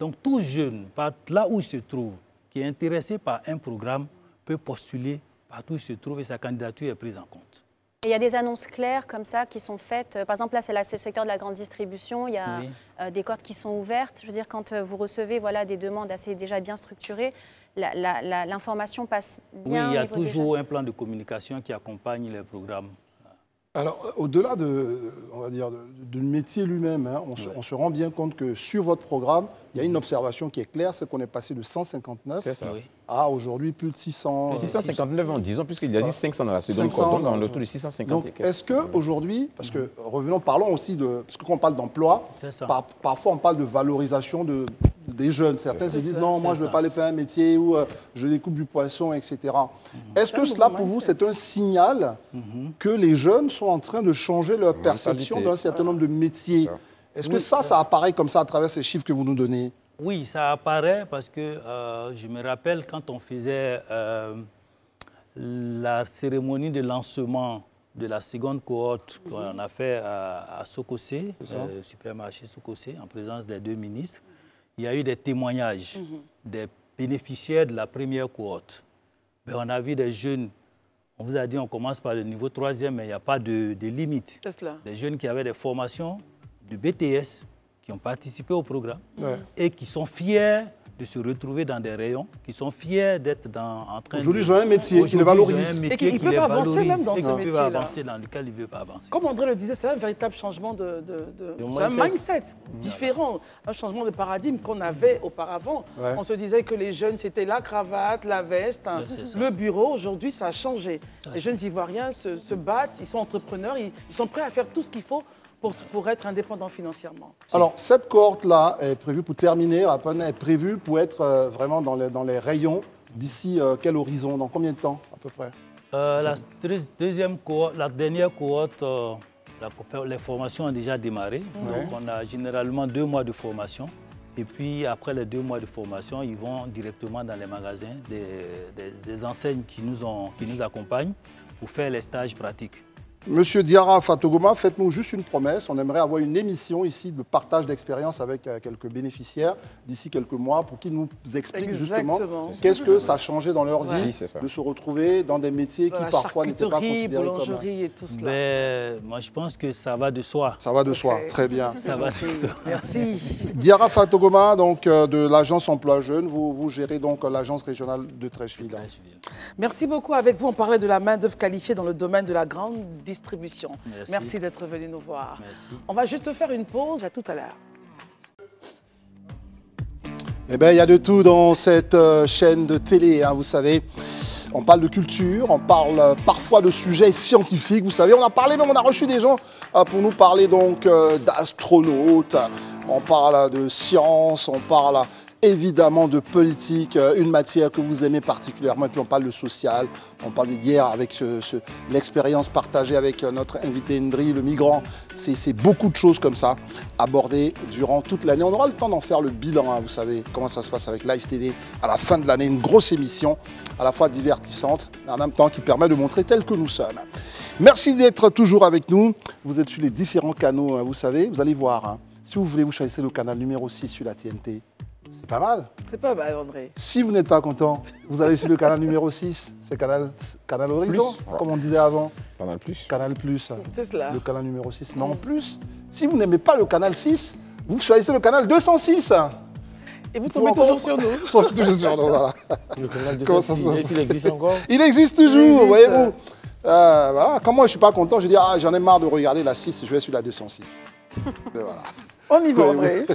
Donc tout jeune, là où il se trouve, qui est intéressé par un programme, peut postuler partout où il se trouve et sa candidature est prise en compte. Il y a des annonces claires comme ça qui sont faites. Euh, par exemple, là, c'est le secteur de la grande distribution. Il y a euh, des cordes qui sont ouvertes. Je veux dire, quand euh, vous recevez voilà, des demandes assez déjà bien structurées, l'information passe bien. Oui, il y a toujours un plan de communication qui accompagne les programmes. Alors, au-delà de, on va dire, du métier lui-même, hein, on, se rend bien compte que sur votre programme, il y a une observation qui est claire, c'est qu'on est passé de 159 à aujourd'hui plus de 600. 659 en 10 ans, puisqu'il y a dit 500 dans la seconde, donc on est autour de 650. est-ce qu'aujourd'hui, parce que mm-hmm. revenons, parlons aussi de, parce que quand on parle d'emploi, parfois on parle de valorisation de, des jeunes. Certains se disent non, moi je ne veux pas aller faire un métier où euh, je découpe du poisson, etc. Mm-hmm. Est-ce que cela pour vous c'est un signal mm-hmm. que les jeunes sont en train de changer leur perception d'un certain nombre de métiers est-ce que ça, euh, ça apparaît comme ça à travers ces chiffres que vous nous donnez Oui, ça apparaît parce que euh, je me rappelle quand on faisait euh, la cérémonie de lancement de la seconde cohorte mhm. qu'on a fait à, Sokosé, supermarché Sokosé, en présence des deux ministres, il y a eu des témoignages mhm. des bénéficiaires de la première cohorte. Mais ben, on a vu des jeunes, on vous a dit on commence par le niveau troisième, mais il n'y a pas de, de limite. Des jeunes qui avaient des formations, de BTS qui ont participé au programme et qui sont fiers de se retrouver dans des rayons, qui sont fiers d'être en train Aujourd'hui, ils ont un métier qui les valorise. et qu'ils peuvent avancer même dans ce métier avancer dans lequel ils veulent pas avancer. Comme André le disait, c'est un véritable changement de... c'est un mindset différent, un changement de paradigme qu'on avait auparavant. On se disait que les jeunes, c'était la cravate, la veste, hein. le bureau. Aujourd'hui, ça a changé. Les jeunes Ivoiriens se, se, battent, ils sont entrepreneurs, ils sont prêts à faire tout ce qu'il faut pour, être indépendant financièrement. Alors, cette cohorte-là est prévue pour terminer, est prévue pour être euh, vraiment dans les, rayons d'ici euh, quel horizon Dans combien de temps, à peu près euh, la, deuxième la dernière cohorte, les formations ont déjà démarré. Donc, on a généralement deux mois de formation. Et puis, après les deux mois de formation, ils vont directement dans les magasins des, enseignes qui nous accompagnent pour faire les stages pratiques. Monsieur Diarra Fatogoma, faites-nous juste une promesse. On aimerait avoir une émission ici de partage d'expérience avec euh, quelques bénéficiaires d'ici quelques mois pour qu'ils nous expliquent justement qu'est-ce que ça a changé dans leur vie de se retrouver dans des métiers qui parfois n'étaient pas considérés comme... et tout cela. Mais, euh, moi, je pense que ça va de soi. Ça va de soi, très bien. Ça va de soi. Merci. Diarra Fatogoma, donc euh, de l'agence Emploi Jeune, vous, gérez donc l'agence régionale de Trècheville. Merci beaucoup. Avec vous, on parlait de la main-d'œuvre qualifiée dans le domaine de la grande distribution Merci, d'être venu nous voir. On va juste faire une pause. À tout à l'heure. Eh bien, il y a de tout dans cette euh, chaîne de télé, hein, vous savez. On parle de culture, on parle euh, parfois de sujets scientifiques, vous savez. On a parlé, mais on a reçu des gens euh, pour nous parler donc d'astronautes. On parle de science, on parle évidemment de politique, euh, une matière que vous aimez particulièrement. Et puis on parle de social, on parle hier avec l'expérience partagée avec euh, notre invité Ndri, le migrant. C'est, beaucoup de choses comme ça abordées durant toute l'année. On aura le temps d'en faire le bilan, hein, vous savez comment ça se passe avec Live TV à la fin de l'année. Une grosse émission à la fois divertissante, mais en même temps qui permet de montrer tel que nous sommes. Merci d'être toujours avec nous. Vous êtes sur les différents canaux, hein, vous savez, vous allez voir. Hein. Si vous voulez, vous choisissez le canal numéro 6 sur la TNT. C'est pas mal. C'est pas mal, André. Si vous n'êtes pas content, vous allez sur le canal numéro 6, c'est canal, canal Horizon, comme on disait avant. Canal Plus. Canal Plus. C'est cela. Le canal numéro 6. Mais en plus, si vous n'aimez pas le canal 6, vous choisissez le canal 206. Et vous tombez toujours sur nous. Vous tombez toujours sur nous, voilà. Le canal 206, il, existe encore Il existe toujours, voyez-vous. Euh, voilà. Quand moi, je ne suis pas content, je dis, ah, j'en ai marre de regarder la 6, je vais sur la 206. Mais voilà. On y va, André.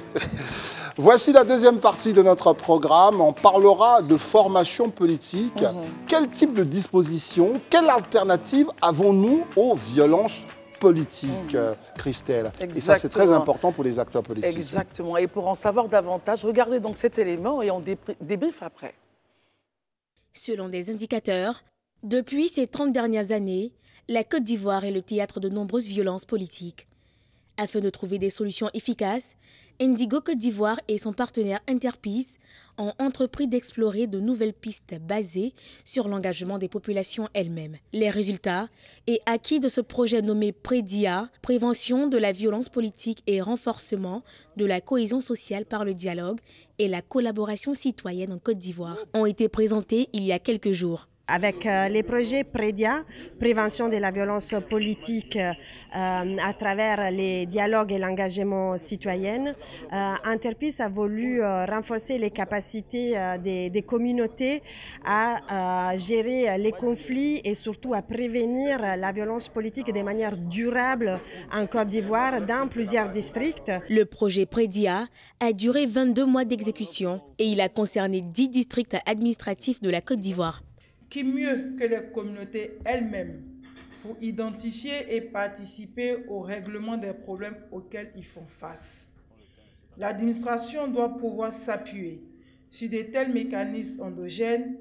Voici la deuxième partie de notre programme. On parlera de formation politique. Mhm. Quel type de disposition, quelle alternative avons-nous aux violences politiques, mhm. euh, Christelle. Et ça, c'est très important pour les acteurs politiques. Exactement. Et pour en savoir davantage, regardez donc cet élément et on débriefe après. Selon des indicateurs, depuis ces 30 dernières années, la Côte d'Ivoire est le théâtre de nombreuses violences politiques. Afin de trouver des solutions efficaces, Indigo Côte d'Ivoire et son partenaire Interpeace ont entrepris d'explorer de nouvelles pistes basées sur l'engagement des populations elles-mêmes. Les résultats et acquis de ce projet nommé PREDIA, prévention de la violence politique et renforcement de la cohésion sociale par le dialogue et la collaboration citoyenne en Côte d'Ivoire, ont été présentés il y a quelques jours. Avec euh, les projets PREDIA, prévention de la violence politique euh, à travers les dialogues et l'engagement citoyen, euh, Interpeace a voulu renforcer les capacités des, communautés à gérer les conflits et surtout à prévenir la violence politique de manière durable en Côte d'Ivoire dans plusieurs districts. Le projet PREDIA a duré 22 mois d'exécution et il a concerné 10 districts administratifs de la Côte d'Ivoire qui mieux que les communautés elles-mêmes pour identifier et participer au règlement des problèmes auxquels ils font face. L'administration doit pouvoir s'appuyer sur de tels mécanismes endogènes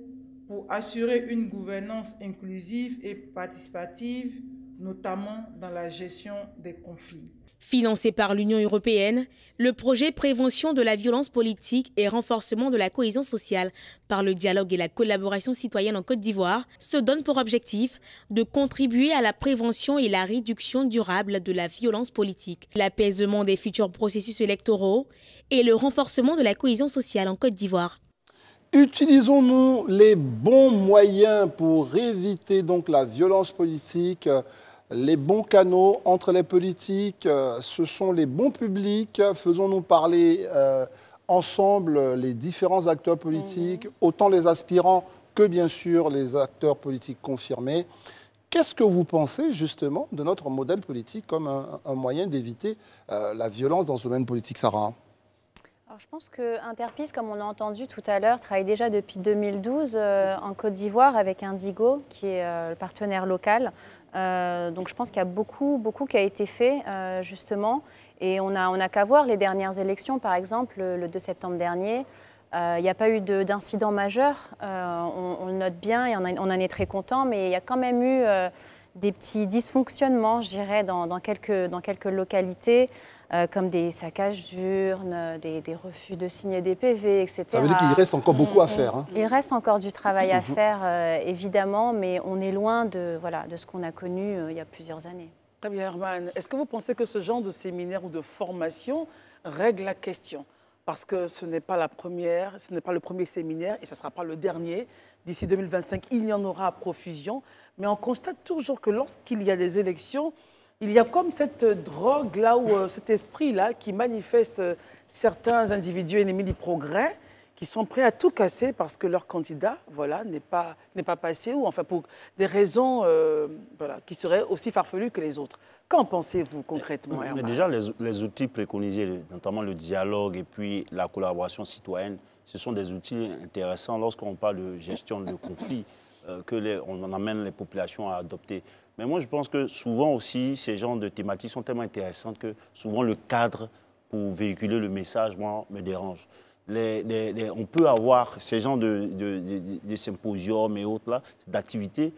pour assurer une gouvernance inclusive et participative, notamment dans la gestion des conflits. Financé par l'Union européenne, le projet Prévention de la violence politique et renforcement de la cohésion sociale par le dialogue et la collaboration citoyenne en Côte d'Ivoire se donne pour objectif de contribuer à la prévention et la réduction durable de la violence politique, l'apaisement des futurs processus électoraux et le renforcement de la cohésion sociale en Côte d'Ivoire. Utilisons-nous les bons moyens pour éviter donc la violence politique les bons canaux entre les politiques, euh, ce sont les bons publics, faisons-nous parler euh, ensemble les différents acteurs politiques, mhm. autant les aspirants que bien sûr les acteurs politiques confirmés. Qu'est-ce que vous pensez justement de notre modèle politique comme un, moyen d'éviter euh, la violence dans ce domaine politique, Sarah je pense que Interpeace, comme on a entendu tout à l'heure, travaille déjà depuis 2012 euh, en Côte d'Ivoire avec Indigo, qui est euh, le partenaire local. Euh, donc je pense qu'il y a beaucoup, beaucoup qui a été fait justement. Et on n'a qu'à voir les dernières élections, par exemple, le, 2 septembre dernier. Il n'y a pas eu d'incident majeur. On, le note bien et on, en est très content, mais il y a quand même eu des petits dysfonctionnements, je dirais, dans quelques localités. Euh, comme des saccages d'urnes, des, refus de signer des PV, etc. Ça veut dire qu'il reste encore beaucoup à mm, mm. faire. Hein. Il reste encore du travail à mm-hmm. faire, euh, évidemment, mais on est loin de, voilà, de ce qu'on a connu euh, il y a plusieurs années. Très bien, Herman. Est-ce que vous pensez que ce genre de séminaire ou de formation règle la question parce que ce n'est pas la première, ce n'est pas le premier séminaire et ce ne sera pas le dernier. D'ici 2025, il y en aura à profusion. Mais on constate toujours que lorsqu'il y a des élections, il y a comme cette drogue-là ou euh, cet esprit-là qui manifeste euh, certains individus ennemis du progrès qui sont prêts à tout casser parce que leur candidat voilà, n'est pas, pas passé ou enfin pour des raisons euh, qui seraient aussi farfelues que les autres. Qu'en pensez-vous concrètement Déjà, les, outils préconisés, notamment le dialogue et puis la collaboration citoyenne, ce sont des outils intéressants lorsqu'on parle de gestion de conflits que les, on amène les populations à adopter. Mais moi, je pense que souvent aussi, ces genres de thématiques sont tellement intéressantes que souvent le cadre pour véhiculer le message, moi, me dérange. Les, on peut avoir ces genres de, symposiums et autres, là, d'activités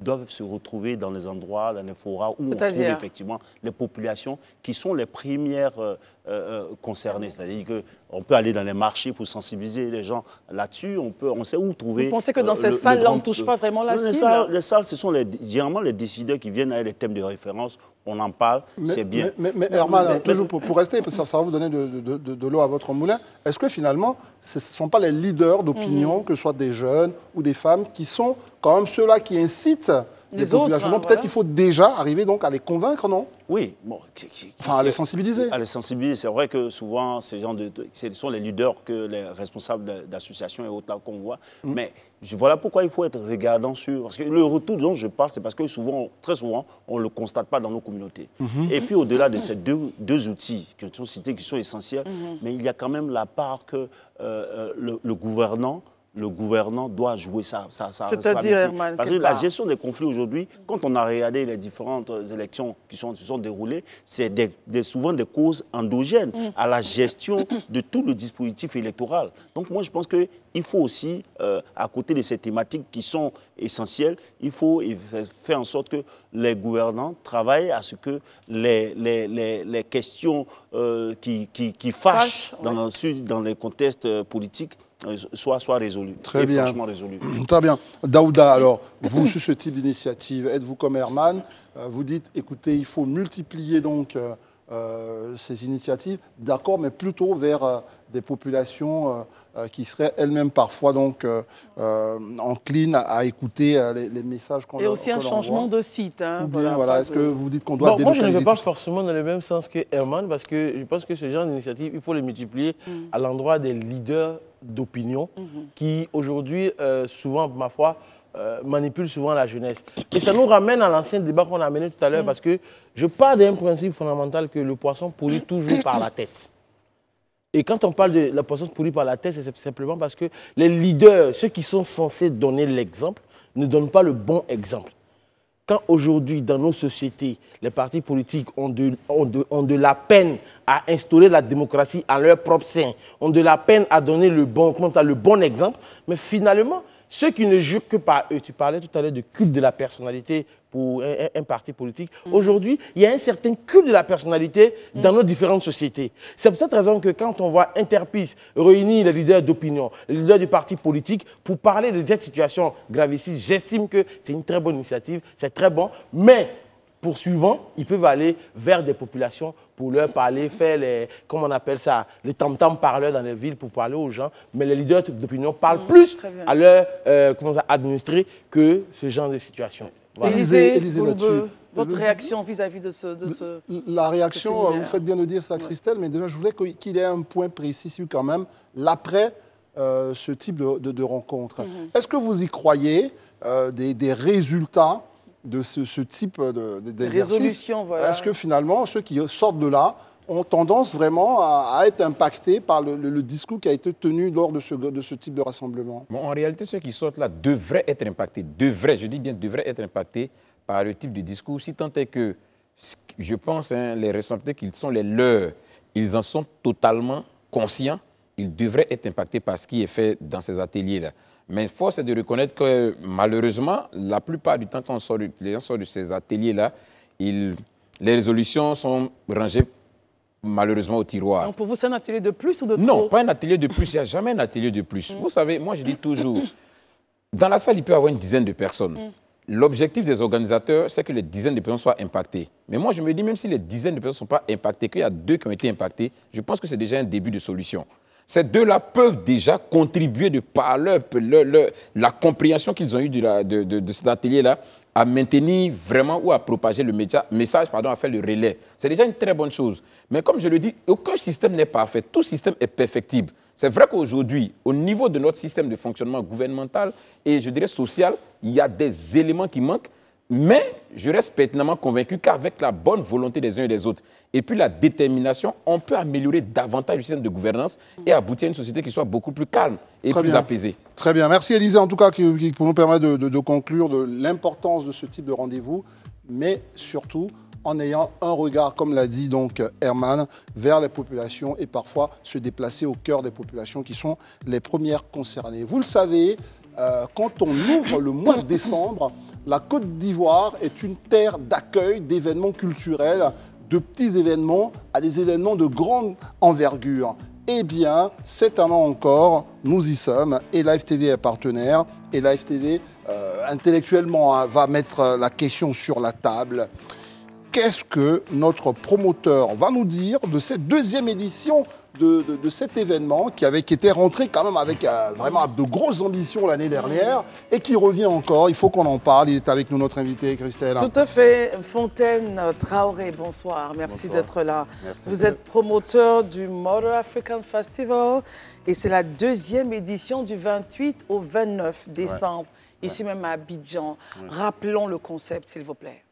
doivent se retrouver dans les endroits, dans les forats où on trouve effectivement les populations qui sont les premières euh, euh, euh, concernés. C'est-à-dire qu'on peut aller dans les marchés pour sensibiliser les gens là-dessus. On, peut, on sait où trouver. Vous pensez que dans euh, ces salles-là, on ne touche pas vraiment la les Les salles, ce sont les, généralement les décideurs qui viennent avec les thèmes de référence. On en parle, c'est bien. Mais, Herman, toujours pour, rester, ça, ça, va vous donner de, l'eau à votre moulin. Est-ce que finalement, ce ne sont pas les leaders d'opinion, mhm. que ce soit des jeunes ou des femmes, qui sont quand même ceux-là qui incitent Hein, peut-être qu'il faut déjà arriver donc à les convaincre, non Oui. Bon, enfin, à les sensibiliser. À les sensibiliser. C'est vrai que souvent, ces gens de, ce sont les leaders que les responsables d'associations et autres là qu'on voit. Mm. Mais je, voilà pourquoi il faut être regardant sur. Parce que le retour dont je parle, c'est parce que souvent, très souvent, on ne le constate pas dans nos communautés. Mm-hmm. Et puis, au-delà de ces deux, outils que sont cités, qui sont essentiels, mm-hmm. mais il y a quand même la part que euh, euh, le, le gouvernant le gouvernant doit jouer sa, ça, cest Parce que la gestion des conflits aujourd'hui, quand on a regardé les différentes élections qui sont, se sont déroulées, c'est souvent des causes endogènes mm. à la gestion de tout le dispositif électoral. Donc moi, je pense qu'il faut aussi, euh, à côté de ces thématiques qui sont essentielles, il faut faire en sorte que les gouvernants travaillent à ce que les, questions euh, qui, fâchent dans les contextes euh, politiques soit, soit résolu. Très et bien. franchement résolu. Très bien. Daouda, alors, vous, sur ce type d'initiative, êtes-vous comme Herman euh, Vous dites, écoutez, il faut multiplier donc euh, euh, ces initiatives, d'accord, mais plutôt vers des populations qui seraient elles-mêmes parfois donc enclines à, écouter les, messages qu'on Et aussi un changement de site. Hein, voilà, est-ce que vous dites qu'on doit bon, Moi, je ne vais pas forcément dans le même sens que Herman, parce que je pense que ce genre d'initiative, il faut les multiplier mm. à l'endroit des leaders d'opinion mhm. qui, aujourd'hui, euh, souvent, ma foi, euh, manipule souvent la jeunesse. Et ça nous ramène à l'ancien débat qu'on a mené tout à l'heure, mhm. parce que je parle d'un principe fondamental que le poisson pourrit toujours par la tête. Et quand on parle de la poisson pourrit par la tête, c'est simplement parce que les leaders, ceux qui sont censés donner l'exemple, ne donnent pas le bon exemple. Quand aujourd'hui, dans nos sociétés, les partis politiques ont de, ont, la peine à instaurer la démocratie à leur propre sein, ont de la peine à donner le bon, le bon exemple, mais finalement, ceux qui ne jurent que par eux, tu parlais tout à l'heure de culte de la personnalité pour un, parti politique. Mhm. Aujourd'hui, il y a un certain culte de la personnalité mhm. dans nos différentes sociétés. C'est pour cette raison que quand on voit Interpeace réunir les leaders d'opinion, les leaders du parti politique, pour parler de cette situation gravissime, j'estime que c'est une très bonne initiative, c'est très bon, mais poursuivant, ils peuvent aller vers des populations pour leur parler, faire les, comment on appelle ça, les tam-tam parleurs dans les villes pour parler aux gens. Mais les leaders d'opinion parlent mmh, plus à leur euh, administrer que ce genre de situation. Voilà. Élisée, votre euh, réaction vis-à-vis de, ce, La réaction, euh, vous faites bien de dire ça, Christelle, mais déjà, je voulais qu'il y ait un point précis quand même l'après ce type de, rencontre. Mmh. Est-ce que vous y croyez des, des résultats de ce, type de Résolution, Est-ce que finalement, ceux qui sortent de là ont tendance vraiment à, être impactés par le, discours qui a été tenu lors de ce, de ce type de rassemblement En réalité, ceux qui sortent là devraient être impactés, devraient, je dis bien devraient être impactés par le type de discours, si tant est que, je pense, hein, les responsabilités qu'ils sont les leurs, ils en sont totalement conscients, ils devraient être impactés par ce qui est fait dans ces ateliers-là. Mais force est de reconnaître que malheureusement, la plupart du temps, quand on sort, les gens sortent de ces ateliers-là, les résolutions sont rangées malheureusement au tiroir. Donc pour vous, c'est un atelier de plus ou de trop Non, pas un atelier de plus. Il n'y a jamais un atelier de plus. Mm. Vous savez, moi je dis toujours, dans la salle, il peut y avoir une dizaine de personnes. Mm. L'objectif des organisateurs, c'est que les dizaines de personnes soient impactées. Mais moi, je me dis, même si les dizaines de personnes ne sont pas impactées, qu'il y a deux qui ont été impactées, je pense que c'est déjà un début de solution ces deux-là peuvent déjà contribuer de par leur, la compréhension qu'ils ont eue de, cet atelier-là à maintenir vraiment ou à propager le message, pardon, à faire le relais. C'est déjà une très bonne chose. Mais comme je le dis, aucun système n'est parfait. Tout système est perfectible. C'est vrai qu'aujourd'hui, au niveau de notre système de fonctionnement gouvernemental et je dirais social, il y a des éléments qui manquent mais je reste pertinemment convaincu qu'avec la bonne volonté des uns et des autres, et puis la détermination, on peut améliorer davantage le système de gouvernance et aboutir à une société qui soit beaucoup plus calme et plus apaisée. Très bien. Merci Elisa en tout cas, qui, pour nous permettre de, conclure de l'importance de ce type de rendez-vous, mais surtout en ayant un regard, comme l'a dit donc Herman, vers les populations et parfois se déplacer au cœur des populations qui sont les premières concernées. Vous le savez, euh, quand on ouvre le mois de décembre, la Côte d'Ivoire est une terre d'accueil d'événements culturels, de petits événements à des événements de grande envergure. Eh bien, cette an encore, nous y sommes et Live TV est partenaire. Et Live TV, euh, intellectuellement, hein, va mettre la question sur la table. Qu'est-ce que notre promoteur va nous dire de cette deuxième édition de, cet événement qui avait été rentré quand même avec euh, vraiment de grosses ambitions l'année dernière et qui revient encore. Il faut qu'on en parle. Il est avec nous notre invité Christelle. Tout à fait. Fontaine Traoré, bonsoir. Merci d'être là. Vous êtes promoteur du Modern African Festival et c'est la deuxième édition du 28 au 29 décembre, ici même à Abidjan. Rappelons le concept, s'il vous plaît.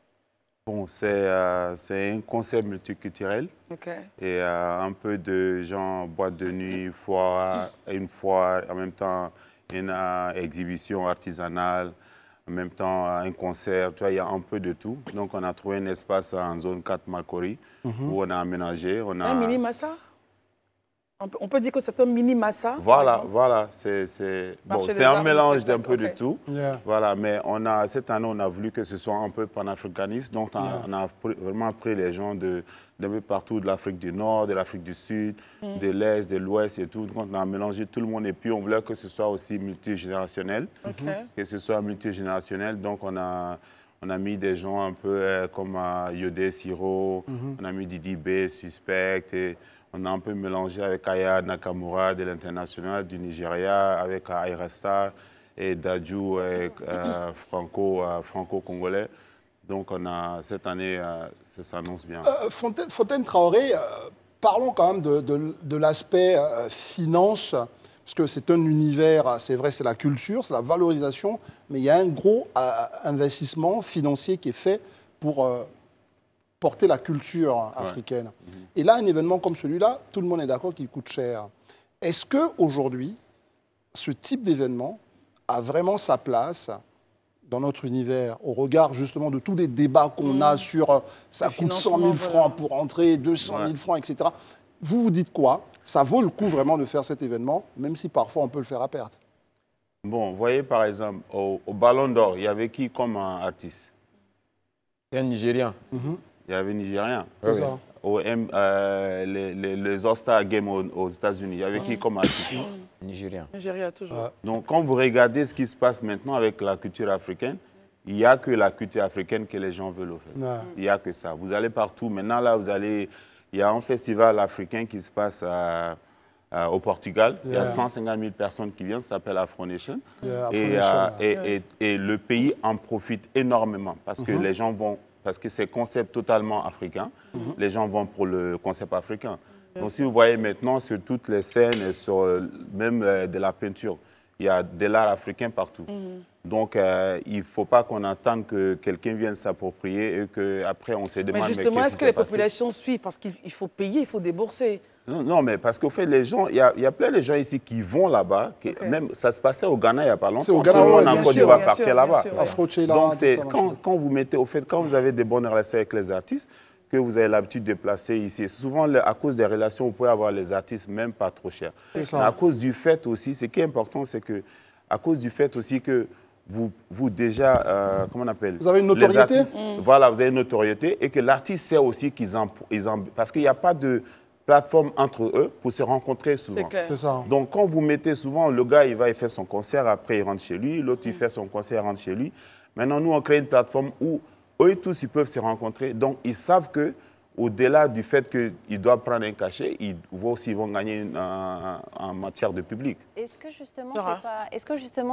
Bon, euh, c'est un concert multiculturel. Et euh, un peu de gens boîte de nuit, foire, une foire, en même temps une euh, exhibition artisanale, en même temps un concert. Tu il y a un peu de tout. Donc on a trouvé un espace en zone 4 Malcori mhm. où on a aménagé. On a... Un mini massa on peut, dire que c'est un mini massa. Voilà, voilà. C'est bon, un mélange d'un peu de tout. Voilà, mais on a, cette année, on a voulu que ce soit un peu panafricaniste. Donc, on, a vraiment pris les gens de, partout, de l'Afrique du Nord, de l'Afrique du Sud, mm. de l'Est, de l'Ouest et tout. on a mélangé tout le monde. Et puis, on voulait que ce soit aussi multigénérationnel. Que ce soit multigénérationnel. Donc, on a. On a mis des gens un peu euh, comme euh, Yodé, Siro, mm-hmm. on a mis Didi B, Suspect. On a un peu mélangé avec Aya Nakamura de l'international, du Nigeria, avec Ayresta et Dadju euh, euh, franco-congolais. Donc on a, cette année, euh, ça s'annonce bien. Fontaine, Traoré, parlons quand même de, de l'aspect finance parce que c'est un univers, c'est vrai, c'est la culture, c'est la valorisation, mais il y a un gros investissement financier qui est fait pour porter la culture africaine. Mhm. Et là, un événement comme celui-là, tout le monde est d'accord qu'il coûte cher. Est-ce que aujourd'hui, ce type d'événement a vraiment sa place dans notre univers, au regard justement de tous les débats qu'on mhm. a sur euh, ça coûte 100 000 francs pour entrer, 200 000 francs, etc. Vous vous dites quoi Ça vaut le coup vraiment de faire cet événement, même si parfois on peut le faire à perte. Bon, voyez par exemple, au, Ballon d'Or, il y avait qui comme un artiste Un Nigérian. Mhm. Il y avait nigérien. Ah euh, les, les, all Games aux, États-Unis. Il y avait ah. qui comme artiste Nigérien. Nigérien, toujours. Donc, quand vous regardez ce qui se passe maintenant avec la culture africaine, il n'y a que la culture africaine que les gens veulent offrir. Il n'y a que ça. Vous allez partout. Maintenant, là, vous allez. Il y a un festival africain qui se passe au Portugal. Il y a 150 000 personnes qui viennent, ça s'appelle Afro Nation. Euh, et, le pays en profite énormément parce que mm-hmm. les gens vont parce que c'est un concept totalement africain. Mhm. Les gens vont pour le concept africain. Donc si vous voyez maintenant sur toutes les scènes, et sur euh, même euh, de la peinture, il y a de l'art africain partout. Mhm. Donc euh, il ne faut pas qu'on attende que quelqu'un vienne s'approprier et qu'après on se demande... Mais justement, est-ce que les populations suivent Parce qu'il faut payer, il faut débourser. Non, non, mais parce qu'au fait, les gens, il y, a plein de gens ici qui vont là-bas. Même ça se passait au Ghana il y a pas longtemps. C'est au Ghana, on a Côte là-bas. Donc c'est quand, vous mettez, au fait, quand vous avez des bonnes relations avec les artistes, que vous avez l'habitude de placer ici. Souvent, à cause des relations, vous pouvez avoir les artistes même pas trop cher. à cause du fait aussi, ce qui est important, c'est que à cause du fait aussi que vous, vous déjà, euh, comment on appelle Vous avez une notoriété mm. Voilà, vous avez une notoriété et que l'artiste sait aussi qu'ils ont… ils Parce qu'il n'y a pas de plateforme entre eux pour se rencontrer souvent. Donc quand vous mettez souvent, le gars, il va il fait son concert, après il rentre chez lui, l'autre, il mm. fait son concert, il rentre chez lui. Maintenant, nous, on crée une plateforme où eux tous, ils peuvent se rencontrer. Donc ils savent que au-delà du fait qu'ils doivent prendre un cachet, ils vont aussi vont gagner en, matière de public. Est-ce que justement,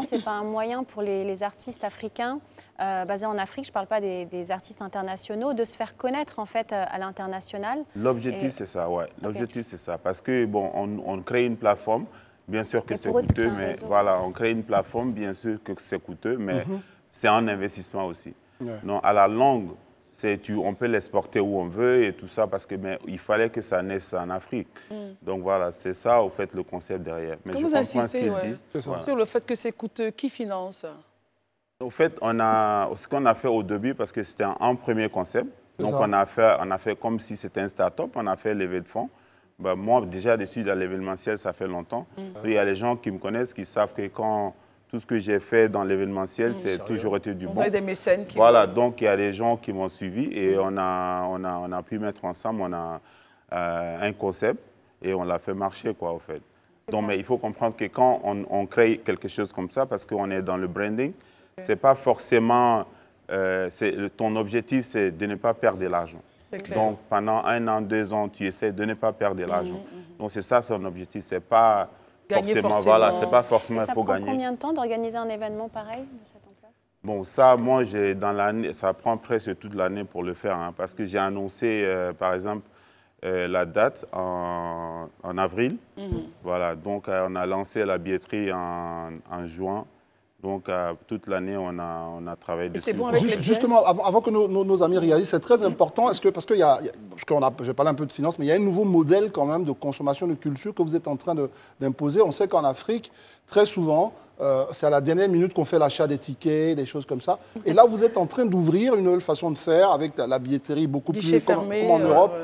ce n'est pas, un moyen pour les, artistes africains, euh, basés en Afrique, je ne parle pas des, artistes internationaux, de se faire connaître en fait euh, à l'international L'objectif, c'est ça, ouais. L'objectif, c'est ça. Parce que, bon, on, crée une plateforme, bien sûr que c'est coûteux, mais voilà, on crée une plateforme, bien sûr que c'est coûteux, mais mhm. c'est un investissement aussi. Non, à la longue, tu, on peut l'exporter où on veut et tout ça, parce que mais il fallait que ça naisse en Afrique. Mm. Donc voilà, c'est ça, au fait, le concept derrière. Mais je comprends ce qu'il dit. Sur le fait que c'est coûteux, qui finance Au fait, on a, ce qu'on a fait au début, parce que c'était un, premier concept, donc on a, fait, on a fait comme si c'était un start-up, on a fait lever de fonds. Bah, moi, déjà, je suis dans l'événementiel, ça fait longtemps. Mm. Il y a les gens qui me connaissent, qui savent que quand tout ce que j'ai fait dans l'événementiel, mmh, c'est toujours été du bon. Vous avez des mécènes qui Voilà, donc il y a des gens qui m'ont suivi et on, a, on, a, on a pu mettre ensemble on a, euh, un concept et on l'a fait marcher, quoi, au fait. Donc, mais il faut comprendre que quand on, crée quelque chose comme ça, parce qu'on est dans le branding, c'est pas forcément... Euh, ton objectif, c'est de ne pas perdre de l'argent. Donc, pendant un an, deux ans, tu essaies de ne pas perdre de mmh, l'argent. Mmh, donc, c'est ça son objectif. C'est pas forcément. Voilà, c'est pas forcément, il faut gagner. Ça prend combien de temps d'organiser un événement pareil de cette Bon, ça, moi, dans ça prend presque toute l'année pour le faire, hein, parce que j'ai annoncé, euh, par exemple, euh, la date en, avril. Mhm. Voilà, donc euh, on a lancé la billetterie en juin. Donc, euh, toute l'année, on a, on a travaillé dessus. Bon justement, avant, que nos, amis réalisent, c'est très important. Est-ce que, parce que, y j'ai parlé un peu de finance, mais il y a un nouveau modèle quand même de consommation de culture que vous êtes en train d'imposer. On sait qu'en Afrique, très souvent, euh, c'est à la dernière minute qu'on fait l'achat des tickets, des choses comme ça. Et là, vous êtes en train d'ouvrir une nouvelle façon de faire avec la, billetterie beaucoup plus comme, en euh, Europe.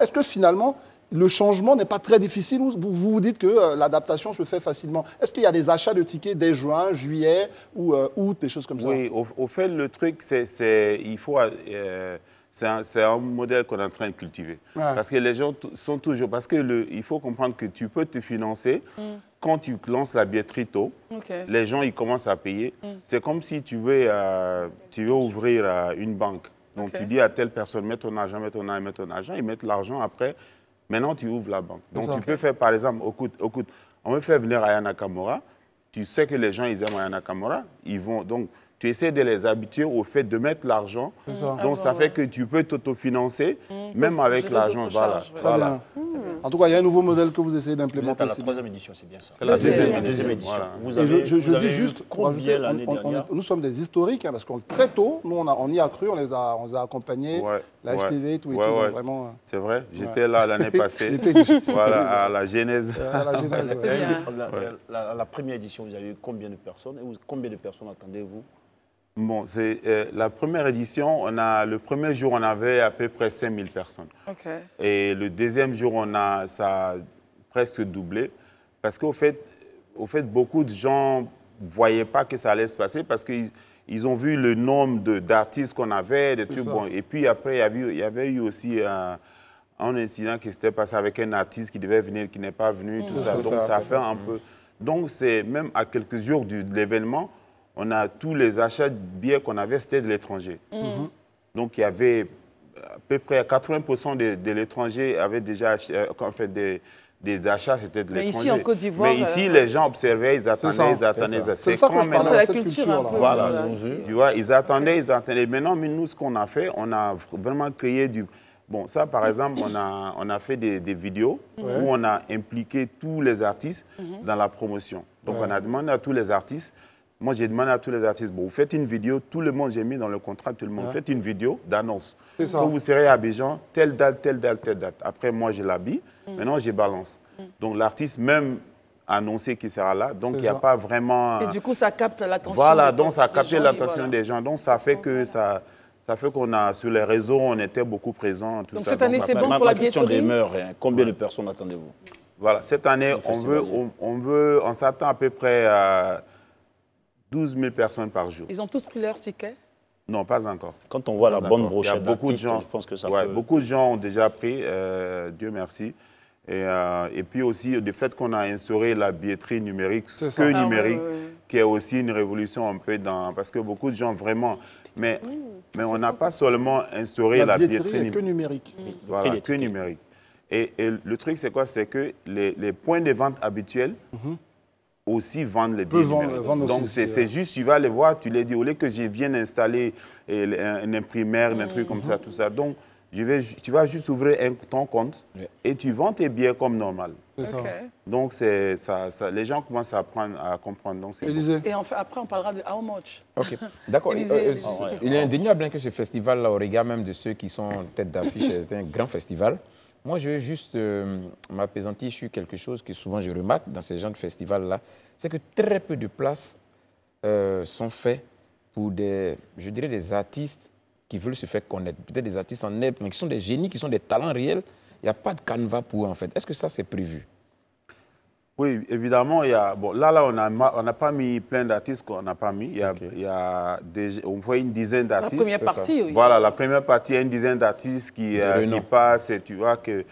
Est-ce que finalement, le changement n'est pas très difficile vous vous dites que euh, l'adaptation se fait facilement Est-ce qu'il y a des achats de tickets dès juin, juillet ou euh, août, des choses comme ça Oui, au, fait, le truc, c'est il faut. Euh, c'est un, modèle qu'on est en train de cultiver. Parce que les gens sont toujours. Parce qu'il faut comprendre que tu peux te financer. Mm. Quand tu lances la billetterie tôt, les gens ils commencent à payer. Mm. C'est comme si tu veux, tu veux ouvrir une banque. Donc tu dis à telle personne, mets ton argent, mets ton argent, mets ton argent. Ils mettent l'argent après. Maintenant, tu ouvres la banque. Donc, tu peux faire, par exemple, écoute, on veut faire venir Ayana Kamora. Tu sais que les gens, ils aiment Ayana Kamora. Ils vont donc tu essaies de les habituer au fait de mettre l'argent. Donc, ça fait que tu peux t'autofinancer, mmh. même avec l'argent. Voilà. En tout cas, il y a un nouveau modèle que vous essayez d'implémenter. C'est la troisième édition, c'est bien ça. C'est la deuxième, édition. je, dis juste, combien nous sommes des historiques, hein, parce qu'on très tôt, nous, on, a, on y a cru, on les a, on accompagnés, la FTV, tout et tout. Euh, c'est vrai, j'étais là l'année passée. voilà, à la genèse. À la genèse, la, première édition, vous avez eu combien de personnes et combien de personnes attendez-vous Bon, c'est euh, la première édition, on a, le premier jour, on avait à peu près 5000 personnes. Et le deuxième jour, on a, ça a presque doublé. Parce qu'au fait, au fait, beaucoup de gens ne voyaient pas que ça allait se passer parce qu'ils ils ont vu le nombre d'artistes qu'on avait, bon. Et puis après, il y avait, eu aussi un, incident qui s'était passé avec un artiste qui devait venir, qui n'est pas venu, tout, ça. Donc ça, fait un peu. Mm. Donc c'est même à quelques jours de l'événement, on a tous les achats de billets qu'on avait, c'était de l'étranger. Mm. Mm-hmm. Donc, il y avait à peu près 80% de, de l'étranger avait déjà acheté, euh, fait, des, achats, c'était de l'étranger. Mais ici, en Côte d'Ivoire... Mais ici, euh, les gens observaient, ils attendaient, ils attendaient. C'est ça, ça que je la culture, peu, Voilà, euh, tu vois, ils attendaient, ils attendaient. Maintenant, nous, ce qu'on a fait, on a vraiment créé du... Bon, ça, par exemple, on a, on a fait des, vidéos où on a impliqué tous les artistes mm-hmm. dans la promotion. Donc, on a demandé à tous les artistes moi, j'ai demandé à tous les artistes, vous faites une vidéo, tout le monde, j'ai mis dans le contrat, tout le monde, faites une vidéo d'annonce. Quand vous serez à Abidjan, telle date, telle date, telle date. Après, moi, je l'habille. Mm. Maintenant, je balance. Mm. Donc, l'artiste, même annoncé qu'il sera là. Donc, il n'y a pas vraiment... Et du coup, ça capte l'attention. Voilà, donc ça a capté l'attention des gens. Donc, ça fait que ça... Ça fait qu'on a, sur les réseaux, on était beaucoup présents. donc, cette année, c'est bon pour la question demeure, hein. combien de personnes attendez-vous Voilà, cette année, on veut, on, veut, on, s'attend à peu près à... 12 000 personnes par jour. Ils ont tous pris leur ticket Non, pas encore. Quand on voit la bonne brochette, beaucoup de gens, je pense que ça ouais, Beaucoup de gens ont déjà pris, euh, Dieu merci. Euh, et, puis aussi, du fait qu'on a instauré la billetterie numérique, ce que ah numérique, qui est aussi une révolution un peu dans... Parce que beaucoup de gens, vraiment... Mais, mais on n'a pas seulement instauré la, billetterie, que numérique. Voilà, que numérique. Et, le truc, c'est quoi C'est que les, points de vente habituels, mhm aussi vendre les biens Donc c'est juste, tu vas les voir, tu les dis, au lieu que je vienne installer eh, un, imprimaire, un truc comme ça, mhm. tout ça. Donc, je vais, tu vas juste ouvrir ton compte et tu vends tes biens comme normal. Donc, ça, ça, les gens commencent à apprendre, à comprendre. Donc, Et après, on parlera de how much. OK, d'accord. Euh, euh, il est indéniable hein, que ce festival-là, au regard même de ceux qui sont tête d'affiche, c'est un grand festival. Moi, je vais juste euh, sur quelque chose que souvent je remarque dans ces genres de festivals-là, c'est que très peu de places euh, sont faites pour des, je dirais, des artistes qui veulent se faire connaître, peut-être des artistes en herbe, mais qui sont des génies, qui sont des talents réels. Il n'y a pas de canevas pour eux, en fait. Est-ce que ça, c'est prévu oui, évidemment, il y a, bon, là, là, on n'a on a pas mis plein d'artistes qu'on n'a pas mis. Il y a, on voit une dizaine d'artistes. La première partie, oui. Voilà, la première partie, il y a une dizaine d'artistes qui, euh, qui passent tu vois qu'on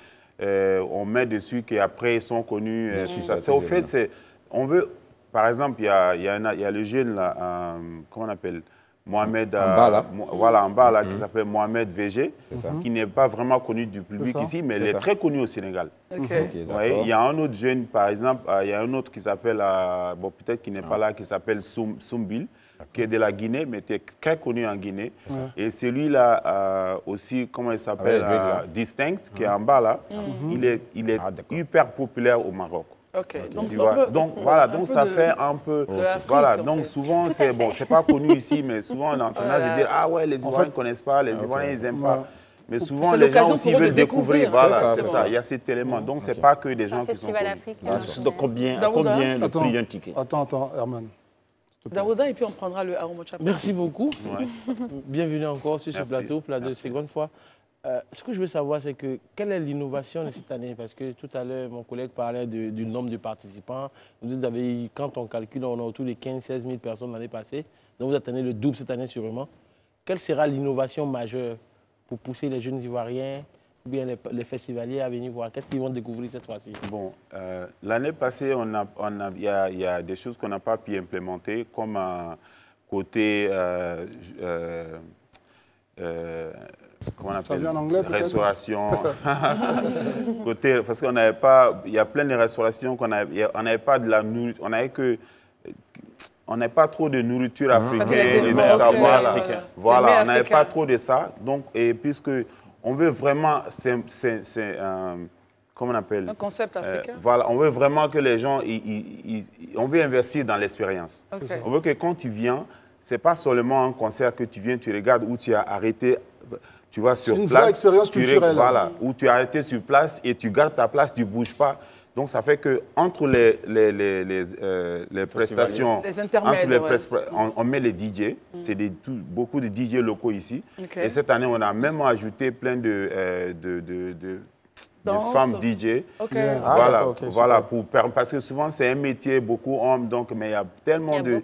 euh, met dessus qu'après, ils sont connus euh, au fait, c'est, on veut, par exemple, il y a, il y a le jeune, là, comment on appelle Mohamed, Végé, euh, voilà, en bas qui mhm. s'appelle Mohamed VG, qui n'est pas vraiment connu du public ici, mais il est très connu au Sénégal. il y a un autre jeune, par exemple, euh, il y a un autre qui s'appelle, euh, bon peut-être qui n'est pas ah. là, qui s'appelle Soumbil, qui est de la Guinée, mais qui est très connu en Guinée. Et celui-là aussi, comment il s'appelle, ah Distinct, qui est en bas là, il est, il est ah, hyper populaire au Maroc. Donc, voilà, donc ça fait un peu. Voilà, donc souvent c'est bon, c'est pas connu ici, mais souvent on entend dire ah ouais, les Ivoiriens ne connaissent pas, les Ivoiriens ils n'aiment pas. Mais souvent, les gens aussi veulent découvrir. Voilà, c'est ça. Il y a cet élément. Mm. Donc, c'est pas que des gens qui sont. Africain. Donc, combien, combien le prix d'un ticket Attends, attends, Herman. Daouda, et puis on prendra le Aromochapa. Merci beaucoup. Bienvenue encore sur ce plateau pour la seconde fois. Euh, ce que je veux savoir, c'est que quelle est l'innovation de cette année Parce que tout à l'heure, mon collègue parlait du nombre de participants. Vous avez, quand on calcule, on a autour de 15-16 000 personnes l'année passée. Donc vous atteignez le double cette année sûrement. Quelle sera l'innovation majeure pour pousser les jeunes Ivoiriens ou bien les, festivaliers à venir voir Qu'est-ce qu'ils vont découvrir cette fois-ci Bon, euh, l'année passée, il on a, a, y, a, des choses qu'on n'a pas pu implémenter, comme un euh, côté comment on appelle Ça Restauration. Côté, parce qu'on n'avait pas, il y a plein de restaurations qu'on n'avait on pas de la nourriture, on n'avait que on n'avait pas trop de nourriture ah. africaine, voilà, on n'avait pas trop de ça. Donc, et puisque on veut vraiment, c'est, euh, comment on appelle Un concept euh, africain. voilà, on veut vraiment que les gens, ils, on veut investir dans l'expérience. On veut que quand tu viens, c'est pas seulement un concert que tu viens, tu regardes où tu as arrêté tu vois sur une Vraie expérience culturelle. Hein. voilà, où tu es arrêté sur place et tu gardes ta place, tu ne bouges pas. Donc, ça fait qu'entre les, les, euh, prestations, on, met les DJ. C'est beaucoup de DJ locaux ici. Et cette année, on a même ajouté plein de, euh, de des femmes DJ. Ah, voilà, voilà pour, parce que souvent c'est un métier, beaucoup homme, donc, mais il y a tellement de,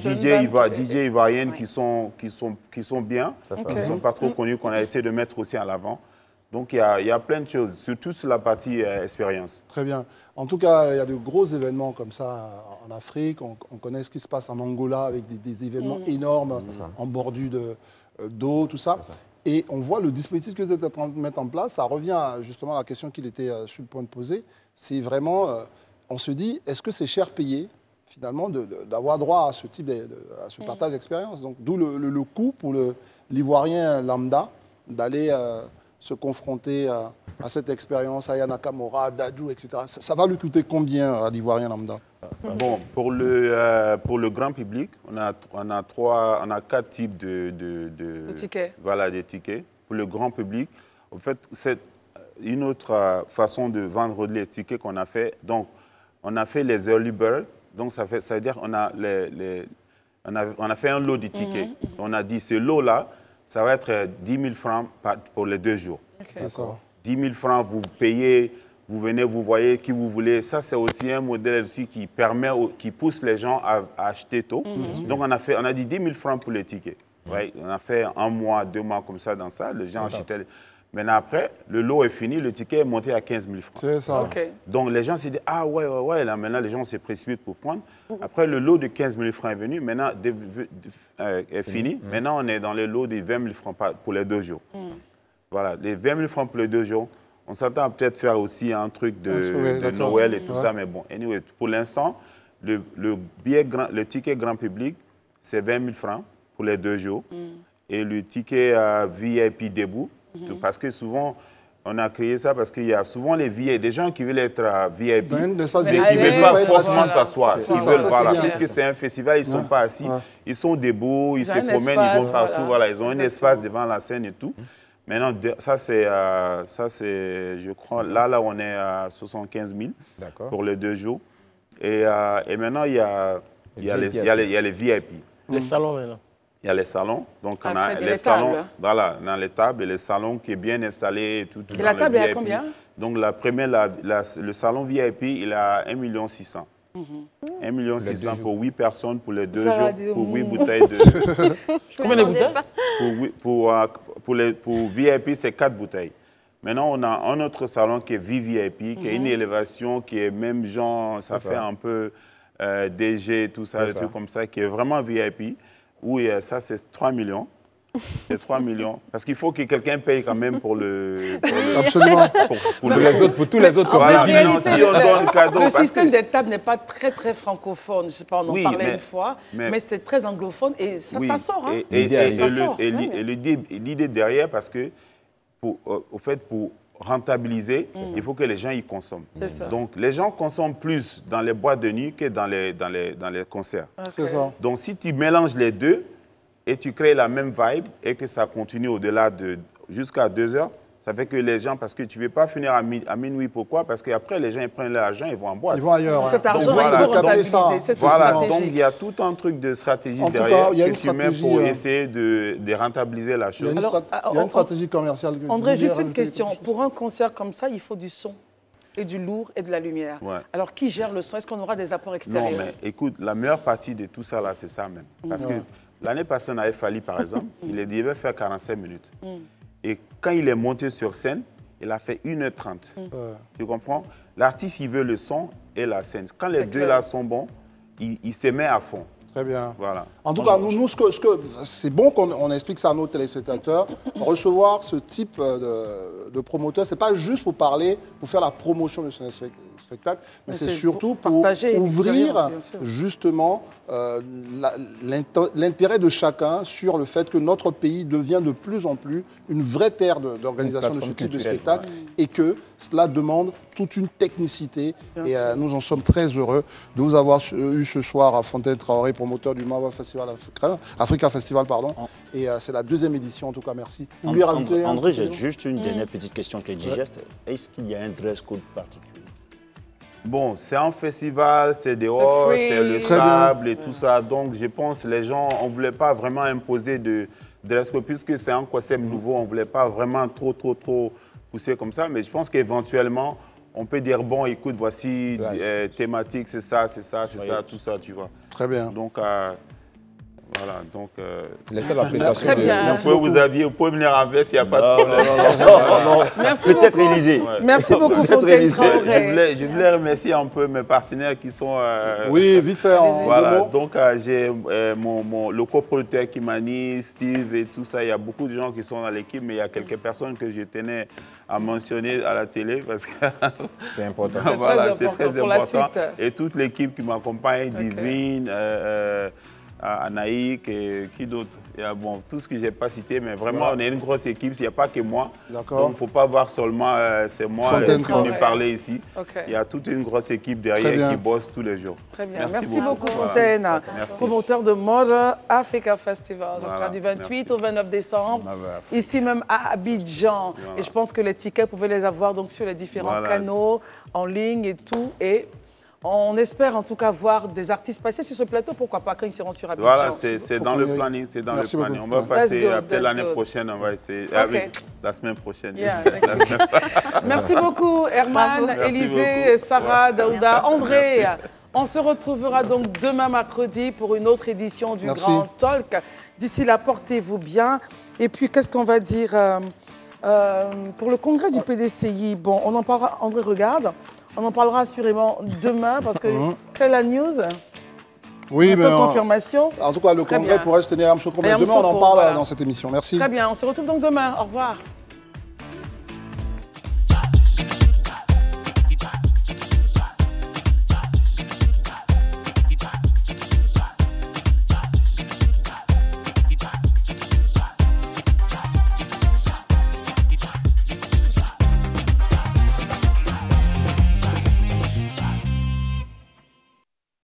DJ, euh, DJ ivoiriennes qui, sont, qui, sont, qui sont bien, qui ne sont pas trop mm. connus qu'on a essayé de mettre aussi à l'avant. Donc il y, a, il y, a, plein de choses, surtout sur la partie euh, expérience. Très bien. En tout cas, il y a de gros événements comme ça euh, en Afrique. On, connaît ce qui se passe en Angola avec des, événements mm. énormes en bordure d'eau, tout ça. Et on voit le dispositif que vous êtes en train de mettre en place, ça revient justement à la question qu'il était euh, sur le point de poser. C'est vraiment, euh, on se dit, est-ce que c'est cher payé finalement d'avoir droit à ce type de, à ce partage d'expérience Donc d'où le, coût pour l'Ivoirien lambda d'aller euh, se confronter à, cette expérience, à à à Dajou, etc. Ça, va lui coûter combien à euh, l'Ivoirien lambda Bon, pour le, euh, pour le grand public, on a, on a, trois, on a quatre types de, de, de, tickets. Voilà, des tickets. Pour le grand public, en fait, c'est une autre euh, façon de vendre les tickets qu'on a fait. Donc, on a fait les early birds. Donc, ça, fait, ça veut dire qu'on a, les, on a, fait un lot de tickets. Mhm. On a dit, ce lot-là, ça va être 10 euh, 000 francs pour les deux jours. D'accord. 10 000 francs, vous payez, vous venez, vous voyez qui vous voulez. Ça, c'est aussi un modèle qui permet, qui pousse les gens à, acheter tôt. Mhm. Mhm. Donc, on a, fait, on a dit 10 000 francs pour les tickets. Mhm. on a fait un mois, deux mois comme ça dans ça. Les gens achetaient Maintenant, après, le lot est fini, le ticket est monté à 15 000 francs. C'est ça. Donc, les gens se disent, ah ouais, ouais, ouais, là, maintenant, les gens se précipitent pour prendre. Mhm. Après, le lot de 15 000 francs est venu, maintenant, euh, est fini. Mhm. Maintenant, on est dans le lot de 20 000 francs pour les deux jours. Mhm. Voilà, les 20 000 francs pour les deux jours. On s'attend à peut-être faire aussi un truc de, Noël et tout ça, mais bon, anyway, pour l'instant, le, ticket grand public, c'est 20 000 francs pour les deux jours. Et le ticket euh, VIP debout, Mhm. parce que souvent, on a créé ça parce qu'il y a souvent les vieilles, des gens qui veulent être euh, VIP, mais, ils ne veulent pas forcément s'asseoir. Ils veulent, voir puisque c'est un festival, ils ne sont pas assis, ils sont debout, ils, se promènent, ils vont partout, voilà. ils ont un espace devant la scène et tout. Maintenant, euh, ça c'est, je crois, là, là, on est à 75 000 pour les deux jours. Et, euh, maintenant, il y a, les, il y a les VIP. Les salons, maintenant. Il y a les salons. Donc, on a les, salons. Voilà, dans les tables et les salons qui est bien installé. Tout, et la table y a combien Donc, la première, le salon VIP, il a 1,6 million. -hmm. 1,6 million pour 8 personnes, pour les deux jours, pour 8 mmh. bouteilles de... Combien de bouteilles pour, pour, euh, pour, les, pour VIP, c'est 4 bouteilles. Maintenant, on a un autre salon qui est VIP, qui est mhm. une élévation, qui est même genre, ça fait un peu euh, DG, tout ça, des trucs comme ça, qui est vraiment VIP. Oui, euh, ça, c'est 3 millions. C'est 3 millions. Parce qu'il faut que quelqu'un paye quand même pour le. Pour Absolument. Pour, les autres, pour tous les autres Le système d'étape des tables n'est pas très, très francophone. Je ne sais pas, on en parlait une fois. Mais, c'est très anglophone et ça, hein. ça sort. Et, ah, l'idée derrière, parce que, pour, euh, au fait, pour rentabiliser, mm. il faut que les gens y consomment. Donc, les gens consomment plus dans les boîtes de nuit que dans les, dans dans les concerts. Donc, si tu mélanges les deux et tu crées la même vibe et que ça continue au-delà de jusqu'à deux heures, ça fait que les gens, parce que tu ne veux pas finir à, à minuit, pourquoi Parce qu'après, les gens ils prennent l'argent, et vont en boîte. Ils vont ailleurs. Cet argent, c'est voilà, donc, voilà. donc il y a tout un truc de stratégie derrière cas, y a que pour euh, essayer de, rentabiliser la chose. Il y a une, Alors, il y a une stratégie commerciale. André, juste une question. Pour un concert comme ça, il faut du son et du lourd et de la lumière. Alors, qui gère le son Est-ce qu'on aura des apports extérieurs Non, mais écoute, la meilleure partie de tout ça, là, c'est ça même. Parce que l'année passée, on avait fallu, par exemple, mm. il avait faire 45 minutes. Mm. Et quand il est monté sur scène, il a fait 1h30. Mm. Tu comprends L'artiste, il veut le son et la scène. Quand les deux là sont bons, il, se met à fond. Très bien. Voilà. En tout cas, nous, nous, ce que, c'est bon qu'on explique ça à nos téléspectateurs. Recevoir ce type euh, de, promoteur, promoteur, n'est pas juste pour parler, pour faire la promotion de son, spectacle, mais, c'est surtout pour ouvrir justement euh, l'intérêt de chacun sur le fait que notre pays devient de plus en plus une vraie terre d'organisation de, ce type de spectacle et que cela demande toute une technicité. et euh, nous en sommes très heureux de vous avoir eu ce soir à Fontaine Traoré, promoteur du Mawa Festival Africa, Festival. Pardon. Et euh, c'est la deuxième édition, en tout cas, merci. André, j'ai juste une mm. dernière petite question qui est digeste, Est-ce qu'il y a un dress code particulier Bon, c'est un festival, c'est dehors, c'est le sable et tout ça. Donc, je pense les gens, on ne voulait pas vraiment imposer de, dress puisque c'est un concept mm. nouveau, on ne voulait pas vraiment trop, trop, trop pousser comme ça. Mais je pense qu'éventuellement, on peut dire, bon, écoute, voici euh, thématique, c'est ça, c'est ça, c'est ça, tout ça, tu vois. Très bien. Donc, euh, voilà, donc. Euh, la de. Vous, vous pouvez venir à Vest, il n'y a pas de problème. Non, non, non. Peut-être Élisée. Merci beaucoup, Je voulais, je voulais remercier un peu mes partenaires qui sont. Euh, oui, vite fait. En voilà, donc euh, j'ai euh, mon, mon, le coproducteur Kimani, Steve et tout ça. Il y a beaucoup de gens qui sont dans l'équipe, mais il y a quelques personnes que je tenais à mentionner à la télé parce que. c'est important. voilà, c'est très important. Et toute l'équipe qui m'accompagne, Divine à Anaïk et qui d'autre Bon, tout ce que je n'ai pas cité, mais vraiment, on est une grosse équipe, il n'y a pas que moi. Donc, il ne faut pas voir seulement euh, c'est moi euh, qui venu parler ici. Il y a toute une grosse équipe derrière qui bosse tous les jours. Très bien. Merci, beaucoup, Fontaine, Merci. promoteur de mode Africa Festival. Ce sera du 28 au 29 décembre, ici même à Abidjan. Et je pense que les tickets, vous pouvez les avoir donc sur les différents canaux, en ligne et tout. Et on espère en tout cas voir des artistes passer sur ce plateau, pourquoi pas quand ils seront sur Abidjan. Voilà, c'est dans le planning, c'est dans le planning. On va passer peut-être l'année prochaine, on va essayer. Ah la semaine prochaine. Merci beaucoup Herman, Élisée, Sarah, Daouda, André. On se retrouvera donc demain mercredi pour une autre édition du Grand Talk. D'ici là, portez-vous bien. Et puis, qu'est-ce qu'on va dire euh, euh, pour le congrès du PDCI Bon, on en parlera, André regarde. On en parlera assurément demain parce que quelle hein. la news oui, mais en... confirmation. En tout cas, le congrès pourrait se tenir à Amsterdam. Demain, on en parle euh, dans cette émission. Merci. Très bien. On se retrouve donc demain. Au revoir.